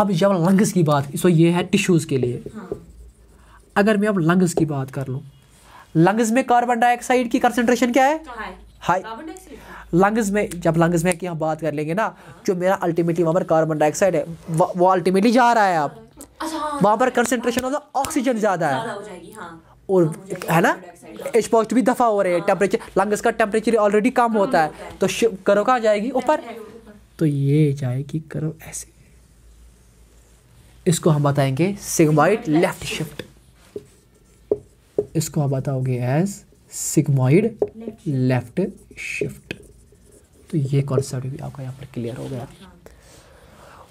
अब जब लंग्स की बात सो ये है टिश्यूज़ के लिए हाँ। अगर मैं अब लंग्स की बात कर लूँ लंग्स में कार्बन डाइऑक्साइड की कंसनट्रेशन क्या है तो हाई लंग्स में जब लंग्स में कि हम बात कर लेंगे ना जो मेरा अल्टीमेटली वहाँ पर कार्बन डाइऑक्साइड है वो अल्टीमेटली जा रहा है आप अच्छा, हाँ। वहाँ पर कंसेंट्रेशन ऑफ ऑक्सीजन ज़्यादा है हाँ। और हाँ, है ना एच पॉजिटिव भी दफ़ा हो रहे हैं टेम्परेचर लंग्स का टेम्परेचर ऑलरेडी कम होता है तो करो कहाँ जाएगी ऊपर तो ये जाएगी करो ऐसे इसको हम बताएंगे सिगमाइट लेफ्ट शिफ्ट इसको आप बताओगे एज सिग्मोइड लेफ्ट शिफ्ट तो ये कॉन्सेप्ट भी आपका यहाँ पर क्लियर हो गया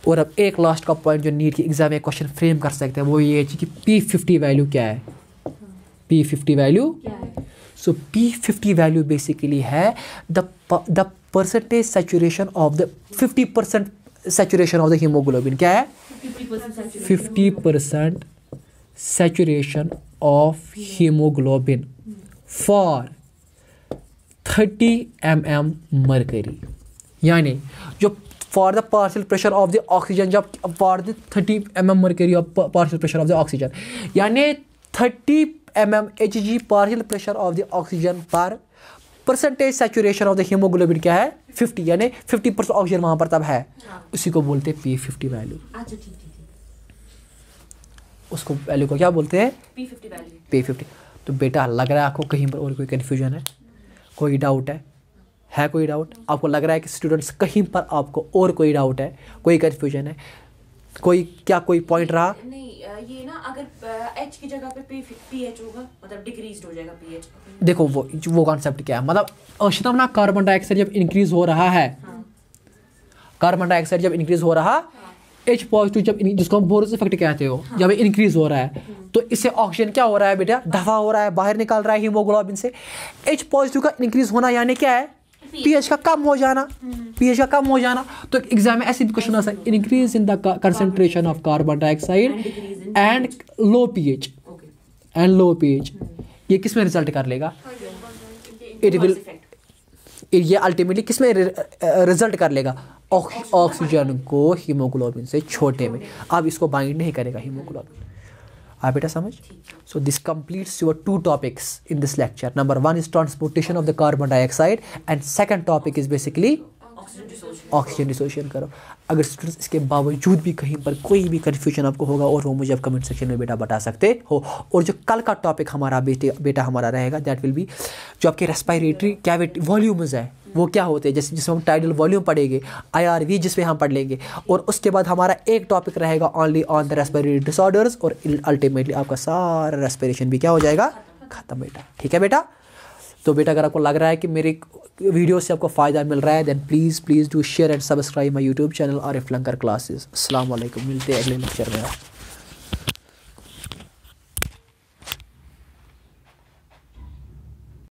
और अब एक लास्ट का पॉइंट जो नीट की एग्ज़ाम में क्वेश्चन फ्रेम कर सकते हैं वो ये है कि पी फिफ्टी वैल्यू क्या है P fifty value so P fifty value basically है the percentage saturation of the fifty percent saturation of the haemoglobin क्या है fifty percent saturation of haemoglobin for thirty M M mercury यानी जो for the partial pressure of the oxygen जब for the thirty M M mercury of partial pressure of the oxygen यानी thirty M M H G partial pressure of the oxygen पर percentage saturation of the haemoglobin क्या है fifty यानी fifty percent oxygen वहाँ पर तब है हाँ। उसी को बोलते हैं पी फिफ्टी वैल्यू उसको वैल्यू को क्या बोलते हैं पी फिफ्टी तो बेटा लग रहा है आपको कहीं पर और कोई कन्फ्यूजन है कोई डाउट है है कोई डाउट आपको लग रहा है कि स्टूडेंट्स कहीं पर आपको और कोई डाउट है कोई कन्फ्यूजन है कोई क्या कोई पॉइंट रहा नहीं ये ना अगर एच की जगह पे एच होगा मतलब डिक्रीज हो जाएगा एच देखो वो वो कॉन्सेप्ट क्या है मतलब औषधम ना कार्बन डाइऑक्साइड जब इंक्रीज हो रहा है हाँ। कार्बन डाइऑक्साइड जब इंक्रीज हो रहा हाँ। एच पॉजिटिव जब जिसको हम बोरस इफेक्ट कहते हो हाँ। जब इंक्रीज हो रहा है तो इससे ऑक्सीजन क्या हो रहा है बेटा दफा हो रहा है बाहर निकाल रहा है हीमोग्लोबिन से एच पॉजिटिव का इंक्रीज होना यानी क्या है पीएच का कम हो जाना पीएच हम्म। का कम हो जाना तो एग्जाम में ऐसे भी क्वेश्चन आ सकता increase in the concentration of carbon dioxide and low pH and low pH ये किस में रिजल्ट कर लेगा इट विल ये अल्टीमेटली किस में रिजल्ट कर लेगा ऑक्सीजन को हीमोग्लोबिन से छोटे में अब इसको बाइंड नहीं करेगा हीमोग्लोबिन आप बेटा समझ so this completes your two topics in this lecture number one is transportation of the carbon dioxide and second topic is basically oxygen dissociation curve अगर स्टूडेंट्स इसके बावजूद भी कहीं पर कोई भी कन्फ्यूजन आपको होगा और वो मुझे आप कमेंट सेक्शन में बेटा बता सकते हो और जो कल का टॉपिक हमारा बेटे बेटा हमारा रहेगा दैट विल बी जो आपके रेस्पायरेटरी कैविटी वॉल्यूम्स है वो क्या होते हैं जैसे जिसमें हम टाइटल वॉल्यूम पढ़ेंगे आई आर वी जिसमें हम पढ़ लेंगे और उसके बाद हमारा एक टॉपिक रहेगा only on the respiratory disorders और अल्टीमेटली आपका सारा रेस्पिरेशन भी क्या हो जाएगा ख़त्म बेटा ठीक है बेटा तो बेटा अगर आपको लग रहा है कि मेरे वीडियो से आपको फ़ायदा मिल रहा है then please please do share and subscribe my YouTube channel और लंकर क्लासेस असल मिलते हैं अगले लेक्चर में